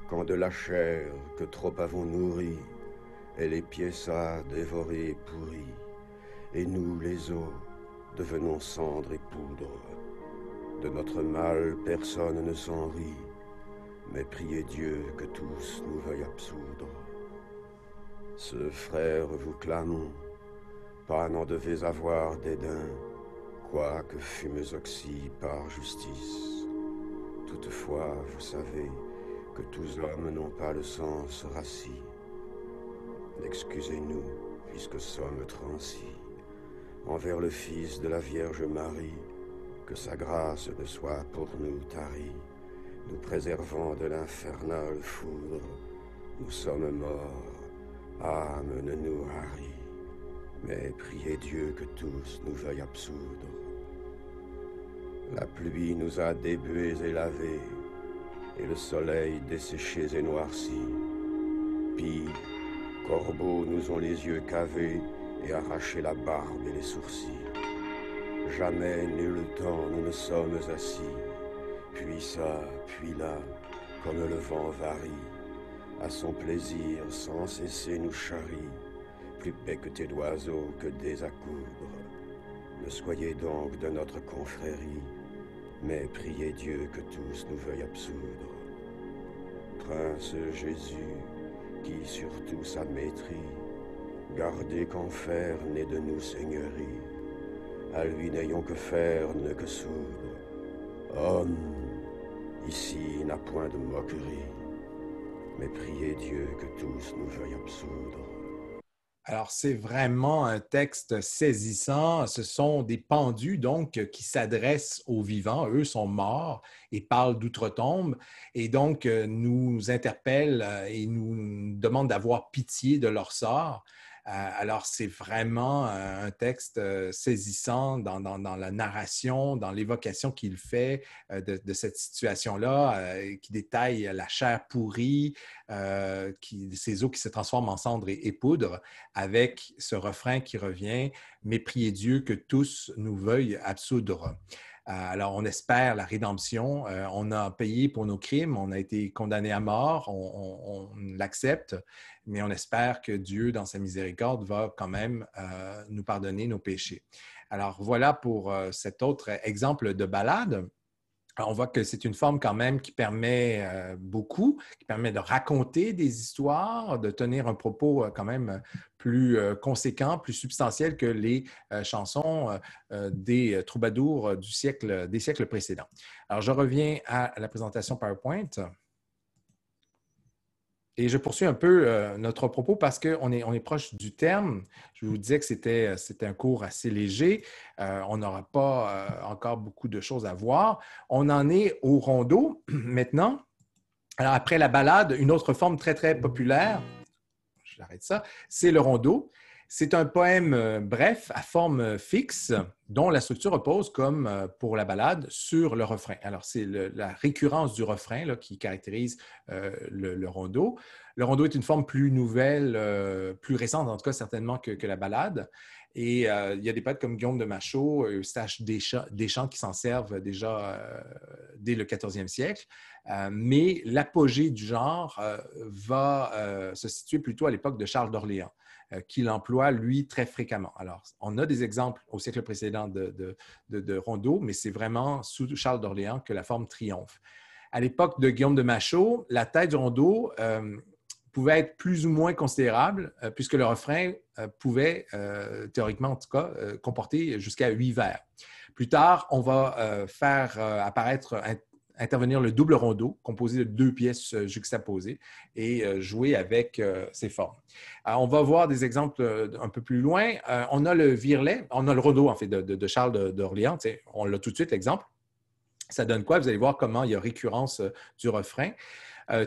quand de la chair que trop avons nourrie, elle à dévorée, pourrie, et nous, les os, devenons cendre et poudre. De notre mal, personne ne s'en rit, mais priez Dieu que tous nous veuillent absoudre. Ce frère vous clamons, pas n'en devez avoir dédain, quoique fumeux oxy par justice. Toutefois, vous savez que tous hommes n'ont pas le sens rassis. Excusez-nous, puisque sommes transis, envers le Fils de la Vierge Marie, que sa grâce ne soit pour nous tarie, nous préservant de l'infernale foudre, nous sommes morts, âme ne nous Harry. Mais priez Dieu que tous nous veuillent absoudre. La pluie nous a débués et lavés, et le soleil desséchés et noircis. Pis, corbeaux nous ont les yeux cavés et arraché la barbe et les sourcils. Jamais, nul temps, nous ne sommes assis, puis ça, puis là, comme le vent varie, à son plaisir sans cesser nous charrie que d'oiseaux que des accoubres. Ne soyez donc de notre confrérie, mais priez Dieu que tous nous veuillent absoudre. Prince Jésus, qui sur sa maîtrise, gardez qu'enfer n'est de nous seigneurie. À lui n'ayons que faire, ne que soudre. Homme, ici n'a point de moquerie, mais priez Dieu que tous nous veuillent absoudre. Alors, c'est vraiment un texte saisissant. Ce sont des pendus, donc, qui s'adressent aux vivants. Eux sont morts et parlent d'outre-tombe. Et donc, euh, nous interpellent euh, et nous demandent d'avoir pitié de leur sort. Euh, alors, c'est vraiment euh, un texte euh, saisissant dans, la narration, dans l'évocation qu'il fait de, cette situation-là, qui détaille la chair pourrie, ces eaux qui se transforment en cendres et, poudres, poudre, avec ce refrain qui revient Mépriez Dieu que tous nous veuillent absoudre. Euh, alors, on espère la rédemption. Euh, on a payé pour nos crimes, on a été condamné à mort, on, l'accepte, mais on espère que Dieu, dans sa miséricorde, va quand même euh, nous pardonner nos péchés. Alors, voilà pour cet autre exemple de balade on voit que c'est une forme quand même qui permet euh, beaucoup, qui permet de raconter des histoires, de tenir un propos euh, quand même plus euh, conséquent, plus substantiel que les chansons des troubadours des siècles précédents. Alors, je reviens à la présentation PowerPoint. Et je poursuis un peu euh, notre propos parce qu'on est, on est proche du terme. Je vous disais que c'était, euh, un cours assez léger. Euh, on n'aura pas encore beaucoup de choses à voir. On en est au rondeau (clears throat) maintenant. Alors, après la balade, une autre forme très, très populaire, j'arrête ça, c'est le rondeau. C'est un poème euh, bref à forme euh, fixe dont la structure repose, comme euh, pour la balade, sur le refrain. Alors, c'est la récurrence du refrain qui caractérise le, rondeau. Le rondeau est une forme plus nouvelle, plus récente en tout cas certainement que, la balade. Et il y a des poètes comme Guillaume de Machaut, Eustache Deschamps, qui s'en servent déjà dès le 14e siècle. mais l'apogée du genre va se situer plutôt à l'époque de Charles d'Orléans. Euh, qu'il emploie, lui, très fréquemment. Alors, on a des exemples au siècle précédent de, Rondeau, mais c'est vraiment sous Charles d'Orléans que la forme triomphe. À l'époque de Guillaume de Machaut, la taille du rondeau euh, pouvait être plus ou moins considérable, euh, puisque le refrain pouvait, théoriquement en tout cas, comporter jusqu'à huit vers. Plus tard, on va faire apparaître un intervenir le double rondeau, composé de deux pièces euh, juxtaposées, et euh, jouer avec euh, ces formes. on va voir des exemples un peu plus loin. on a le virlet, on a le rondeau, en fait, de, Charles d'Orléans. On l'a tout de suite, l'exemple. Ça donne quoi? Vous allez voir comment il y a récurrence du refrain.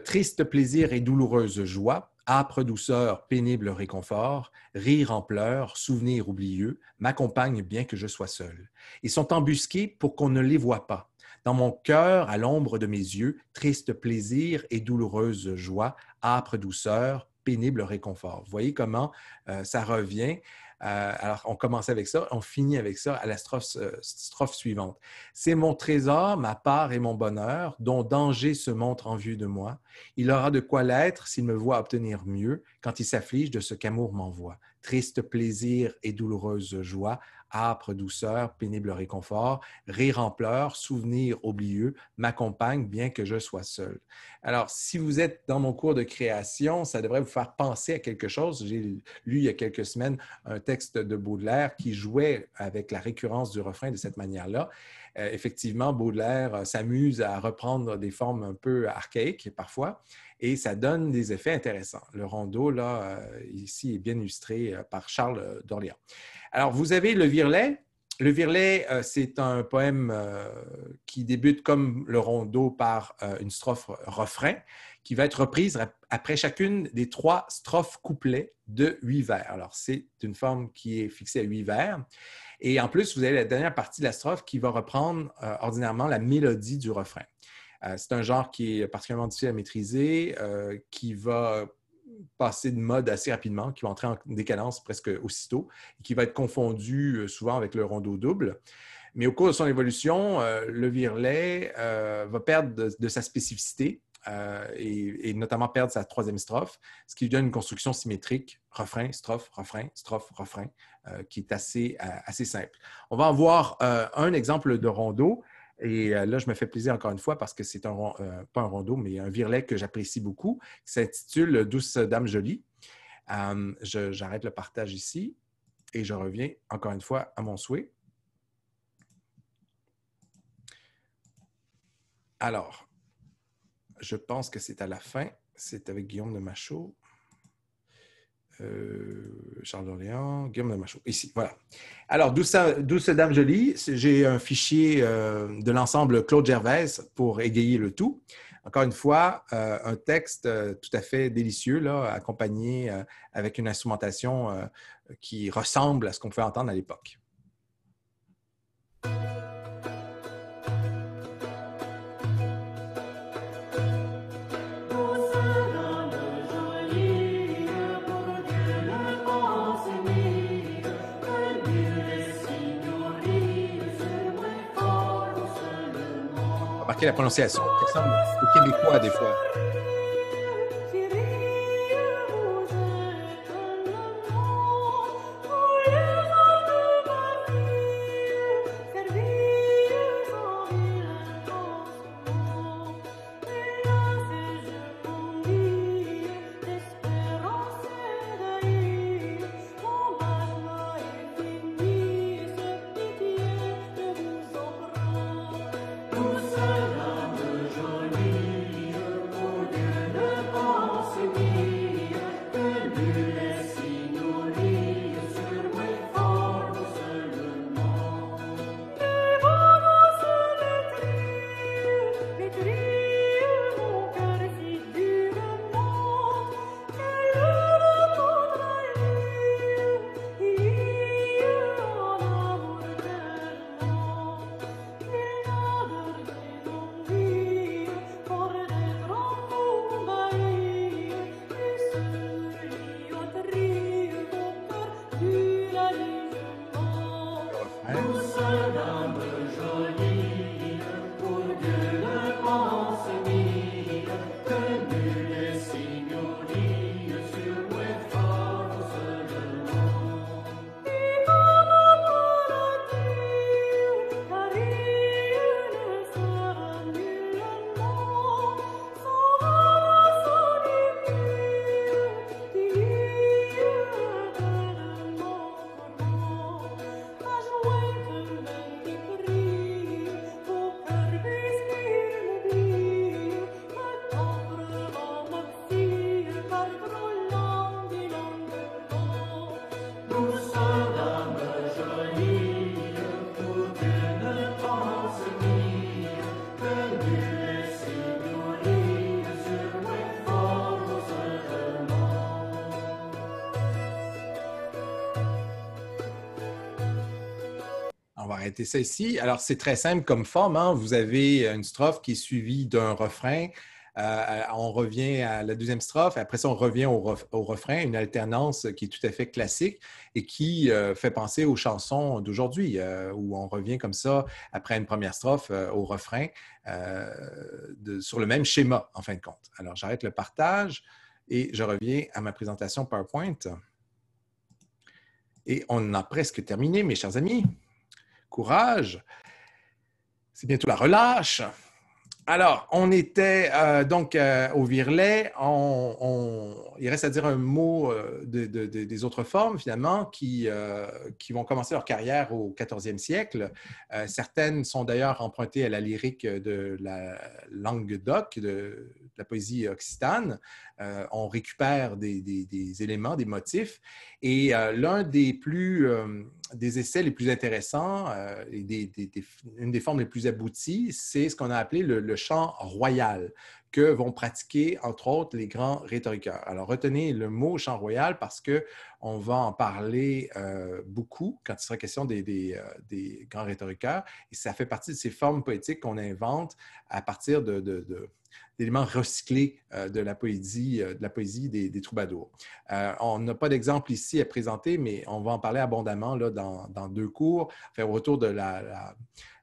triste plaisir et douloureuse joie, âpre douceur, pénible réconfort, rire en pleurs, souvenir oublieux, m'accompagnent bien que je sois seul. Ils sont embusqués pour qu'on ne les voie pas. Dans mon cœur, à l'ombre de mes yeux, triste plaisir et douloureuse joie, âpre douceur, pénible réconfort. Vous voyez comment euh, ça revient. Euh, alors, on commence avec ça, on finit avec ça à la strophe, euh, strophe suivante. C'est mon trésor, ma part et mon bonheur, dont danger se montre en vue de moi. Il aura de quoi l'être s'il me voit obtenir mieux, quand il s'afflige de ce qu'amour m'envoie. Triste plaisir et douloureuse joie, Âpre douceur, pénible réconfort, rire en pleurs, souvenir oublieux, m'accompagne bien que je sois seul. Alors, si vous êtes dans mon cours de création, ça devrait vous faire penser à quelque chose. J'ai lu il y a quelques semaines un texte de Baudelaire qui jouait avec la récurrence du refrain de cette manière-là. Euh, effectivement, Baudelaire euh, s'amuse à reprendre des formes un peu archaïques parfois et ça donne des effets intéressants. Le rondeau, là, euh, ici, est bien illustré euh, par Charles euh, d'Orléans. Alors, vous avez le virlet. Le virlet, c'est un poème qui débute comme le rondeau par une strophe refrain qui va être reprise après chacune des trois strophes couplets de huit vers. Alors, c'est une forme qui est fixée à huit vers. Et en plus, vous avez la dernière partie de la strophe qui va reprendre ordinairement la mélodie du refrain. Euh, c'est un genre qui est particulièrement difficile à maîtriser, euh, qui va passer de mode assez rapidement, qui va entrer en décadence presque aussitôt et qui va être confondu euh, souvent avec le rondeau double. Mais au cours de son évolution, le virlet va perdre de, sa spécificité et, notamment perdre sa troisième strophe, ce qui lui donne une construction symétrique, refrain, strophe, refrain, strophe, refrain, qui est assez, simple. On va en voir un exemple de rondeau. Et euh, là, je me fais plaisir encore une fois parce que c'est un, euh, pas un rondeau, mais un virlet que j'apprécie beaucoup, qui s'intitule Douce Dame Jolie. Hum, j'arrête le partage ici et je reviens encore une fois à mon souhait. Alors, je pense que c'est à la fin. C'est avec Guillaume de Machaut. Euh, Charles d'Orléans, Guillaume de Machaut. Ici, voilà. Alors, d'où cette Dame Jolie, j'ai un fichier euh, de l'ensemble Claude Gervais pour égayer le tout. Encore une fois, euh, un texte tout à fait délicieux, accompagné avec une instrumentation qui ressemble à ce qu'on pouvait entendre à l'époque. remarqué la prononciation. Ça ressemble aux des fois. ça ici. Alors, c'est très simple comme forme. Hein. Vous avez euh, une strophe qui est suivie d'un refrain. Euh, on revient à la deuxième strophe, après ça, on revient au, refrain, une alternance qui est tout à fait classique et qui euh, fait penser aux chansons d'aujourd'hui, où on revient comme ça, après une première strophe, au refrain, sur le même schéma, en fin de compte. Alors, j'arrête le partage et je reviens à ma présentation PowerPoint. Et on en a presque terminé, mes chers amis. Courage. C'est bientôt la relâche. Alors, on était euh, donc euh, au Virlet. il reste à dire un mot euh, des autres formes, finalement, qui, qui, vont commencer leur carrière au 14e siècle. certaines sont d'ailleurs empruntées à la lyrique de la Languedoc, de, la poésie occitane. Euh, on récupère des, éléments, des motifs. Et euh, l'un des plus euh, des essais les plus intéressants et une des formes les plus abouties, c'est ce qu'on a appelé le, chant royal que vont pratiquer, entre autres, les grands rhétoriqueurs. Alors, retenez le mot chant royal parce qu'on va en parler beaucoup quand il sera question des, grands rhétoriqueurs. Et ça fait partie de ces formes poétiques qu'on invente à partir de d'éléments recyclés euh, de la poésie, euh, de la poésie des, troubadours. Euh, on n'a pas d'exemple ici à présenter, mais on va en parler abondamment là, dans, dans deux cours. Enfin, autour retour de la,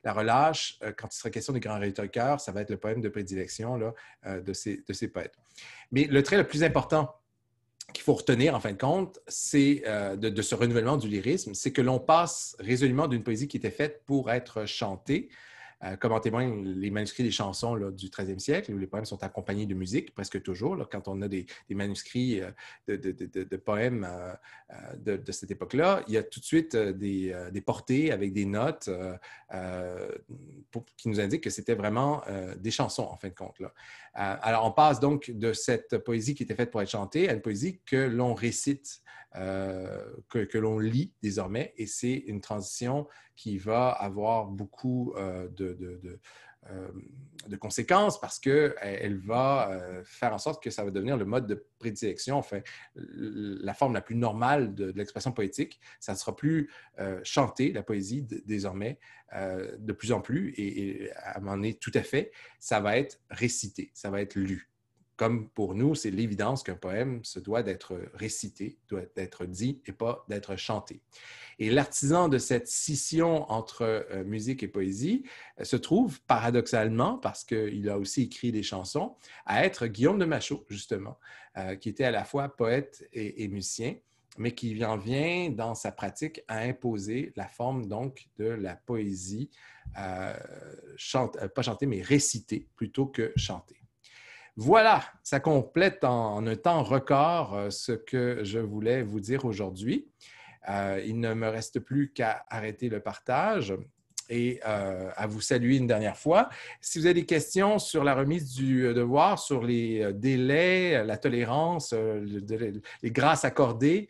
la relâche, quand il sera question des grands rétorqueurs, ça va être le poème de prédilection là, de, ces, de, ces, poètes. Mais le trait le plus important qu'il faut retenir, en fin de compte, c'est de, ce renouvellement du lyrisme, c'est que l'on passe résolument d'une poésie qui était faite pour être chantée euh, comme en témoignent les manuscrits des chansons du 13e siècle, où les poèmes sont accompagnés de musique presque toujours. quand on a des, manuscrits euh, de, poèmes euh, de, cette époque-là, il y a tout de suite des, portées avec des notes qui nous indiquent que c'était vraiment des chansons, en fin de compte. alors, on passe donc de cette poésie qui était faite pour être chantée à une poésie que l'on récite euh, que, l'on lit désormais et c'est une transition qui va avoir beaucoup euh, euh, de, conséquences parce qu'elle va faire en sorte que ça va devenir le mode de prédilection, enfin, la forme la plus normale de, l'expression poétique. Ça ne sera plus chanté la poésie désormais de plus en plus et, à un moment tout à fait, ça va être récité, ça va être lu. Comme pour nous, c'est l'évidence qu'un poème se doit d'être récité, doit être dit et pas d'être chanté. Et l'artisan de cette scission entre euh, musique et poésie euh, se trouve, paradoxalement, parce qu'il a aussi écrit des chansons, à être Guillaume de Machaut, justement, euh, qui était à la fois poète et, musicien mais qui en vient dans sa pratique à imposer la forme donc de la poésie, pas chantée, mais récitée plutôt que chantée. Voilà, ça complète en, un temps record euh, ce que je voulais vous dire aujourd'hui. Euh, il ne me reste plus qu'à arrêter le partage et euh, à vous saluer une dernière fois. Si vous avez des questions sur la remise du devoir, sur les délais, la tolérance, les grâces accordées,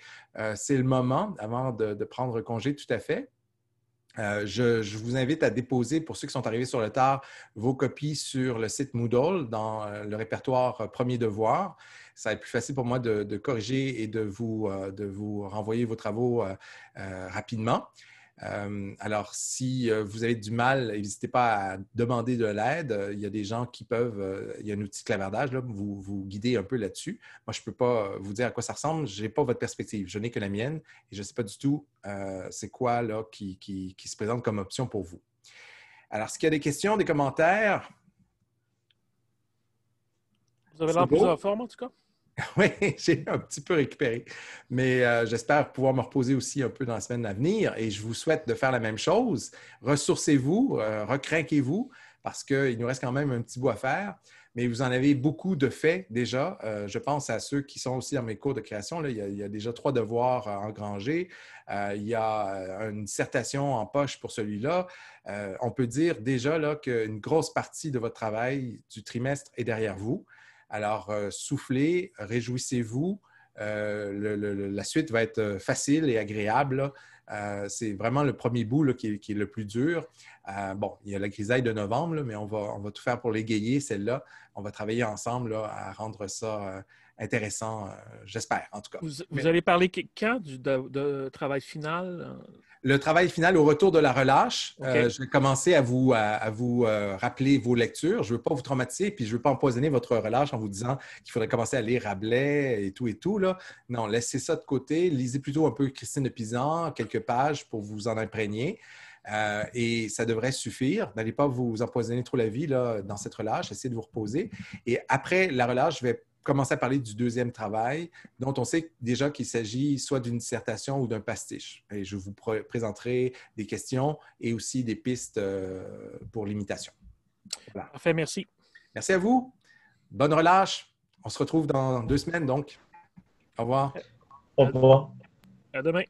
c'est le moment avant de prendre congé tout à fait. Euh, je, vous invite à déposer, pour ceux qui sont arrivés sur le tard, vos copies sur le site Moodle dans euh, le répertoire euh, Premier Devoir. Ça va être plus facile pour moi de, corriger et de vous renvoyer vos travaux rapidement. Euh, alors, si euh, vous avez du mal, n'hésitez pas à demander de l'aide. Euh, il y a des gens qui peuvent, il y a un outil de clavardage, là, vous, vous guidez un peu là-dessus. Moi, je ne peux pas vous dire à quoi ça ressemble. Je n'ai pas votre perspective. Je n'ai que la mienne et je ne sais pas du tout c'est quoi là, qui, se présente comme option pour vous. Alors, s'il y a des questions, des commentaires? Vous avez l'air plus en forme, en tout cas? (laughs) Oui, j'ai un petit peu récupéré. Mais euh, j'espère pouvoir me reposer aussi un peu dans la semaine à venir et je vous souhaite de faire la même chose. Ressourcez-vous, euh, recrinquez-vous parce qu'il nous reste quand même un petit bout à faire. Mais vous en avez beaucoup de faits déjà. Euh, je pense à ceux qui sont aussi dans mes cours de création. il, y a, déjà trois devoirs engrangés. il y a une dissertation en poche pour celui-là. on peut dire déjà qu'une grosse partie de votre travail du trimestre est derrière vous. Alors, euh, soufflez, réjouissez-vous. Euh, la suite va être euh, facile et agréable. c'est vraiment le premier bout qui, est, le plus dur. bon, il y a la grisaille de novembre, mais on va, on va, tout faire pour l'égayer, celle-là. On va travailler ensemble à rendre ça intéressant, j'espère, en tout cas. Vous, allez parler quand de travail final? le travail final au retour de la relâche. Euh, je vais commencer à vous, à, vous euh, rappeler vos lectures. Je ne veux pas vous traumatiser, puis je ne veux pas empoisonner votre relâche en vous disant qu'il faudrait commencer à lire Rabelais et tout et tout. Là. Non, laissez ça de côté. Lisez plutôt un peu Christine de Pizan, quelques pages pour vous en imprégner. Euh, et ça devrait suffire. N'allez pas vous empoisonner trop la vie dans cette relâche. Essayez de vous reposer. Et après la relâche, je vais commencer à parler du deuxième travail, dont on sait déjà qu'il s'agit soit d'une dissertation ou d'un pastiche. Et je vous présenterai des questions et aussi des pistes euh, pour l'imitation. Parfait, merci. Merci à vous. Bonne relâche. On se retrouve dans deux semaines, donc. Au revoir. Au revoir. À demain.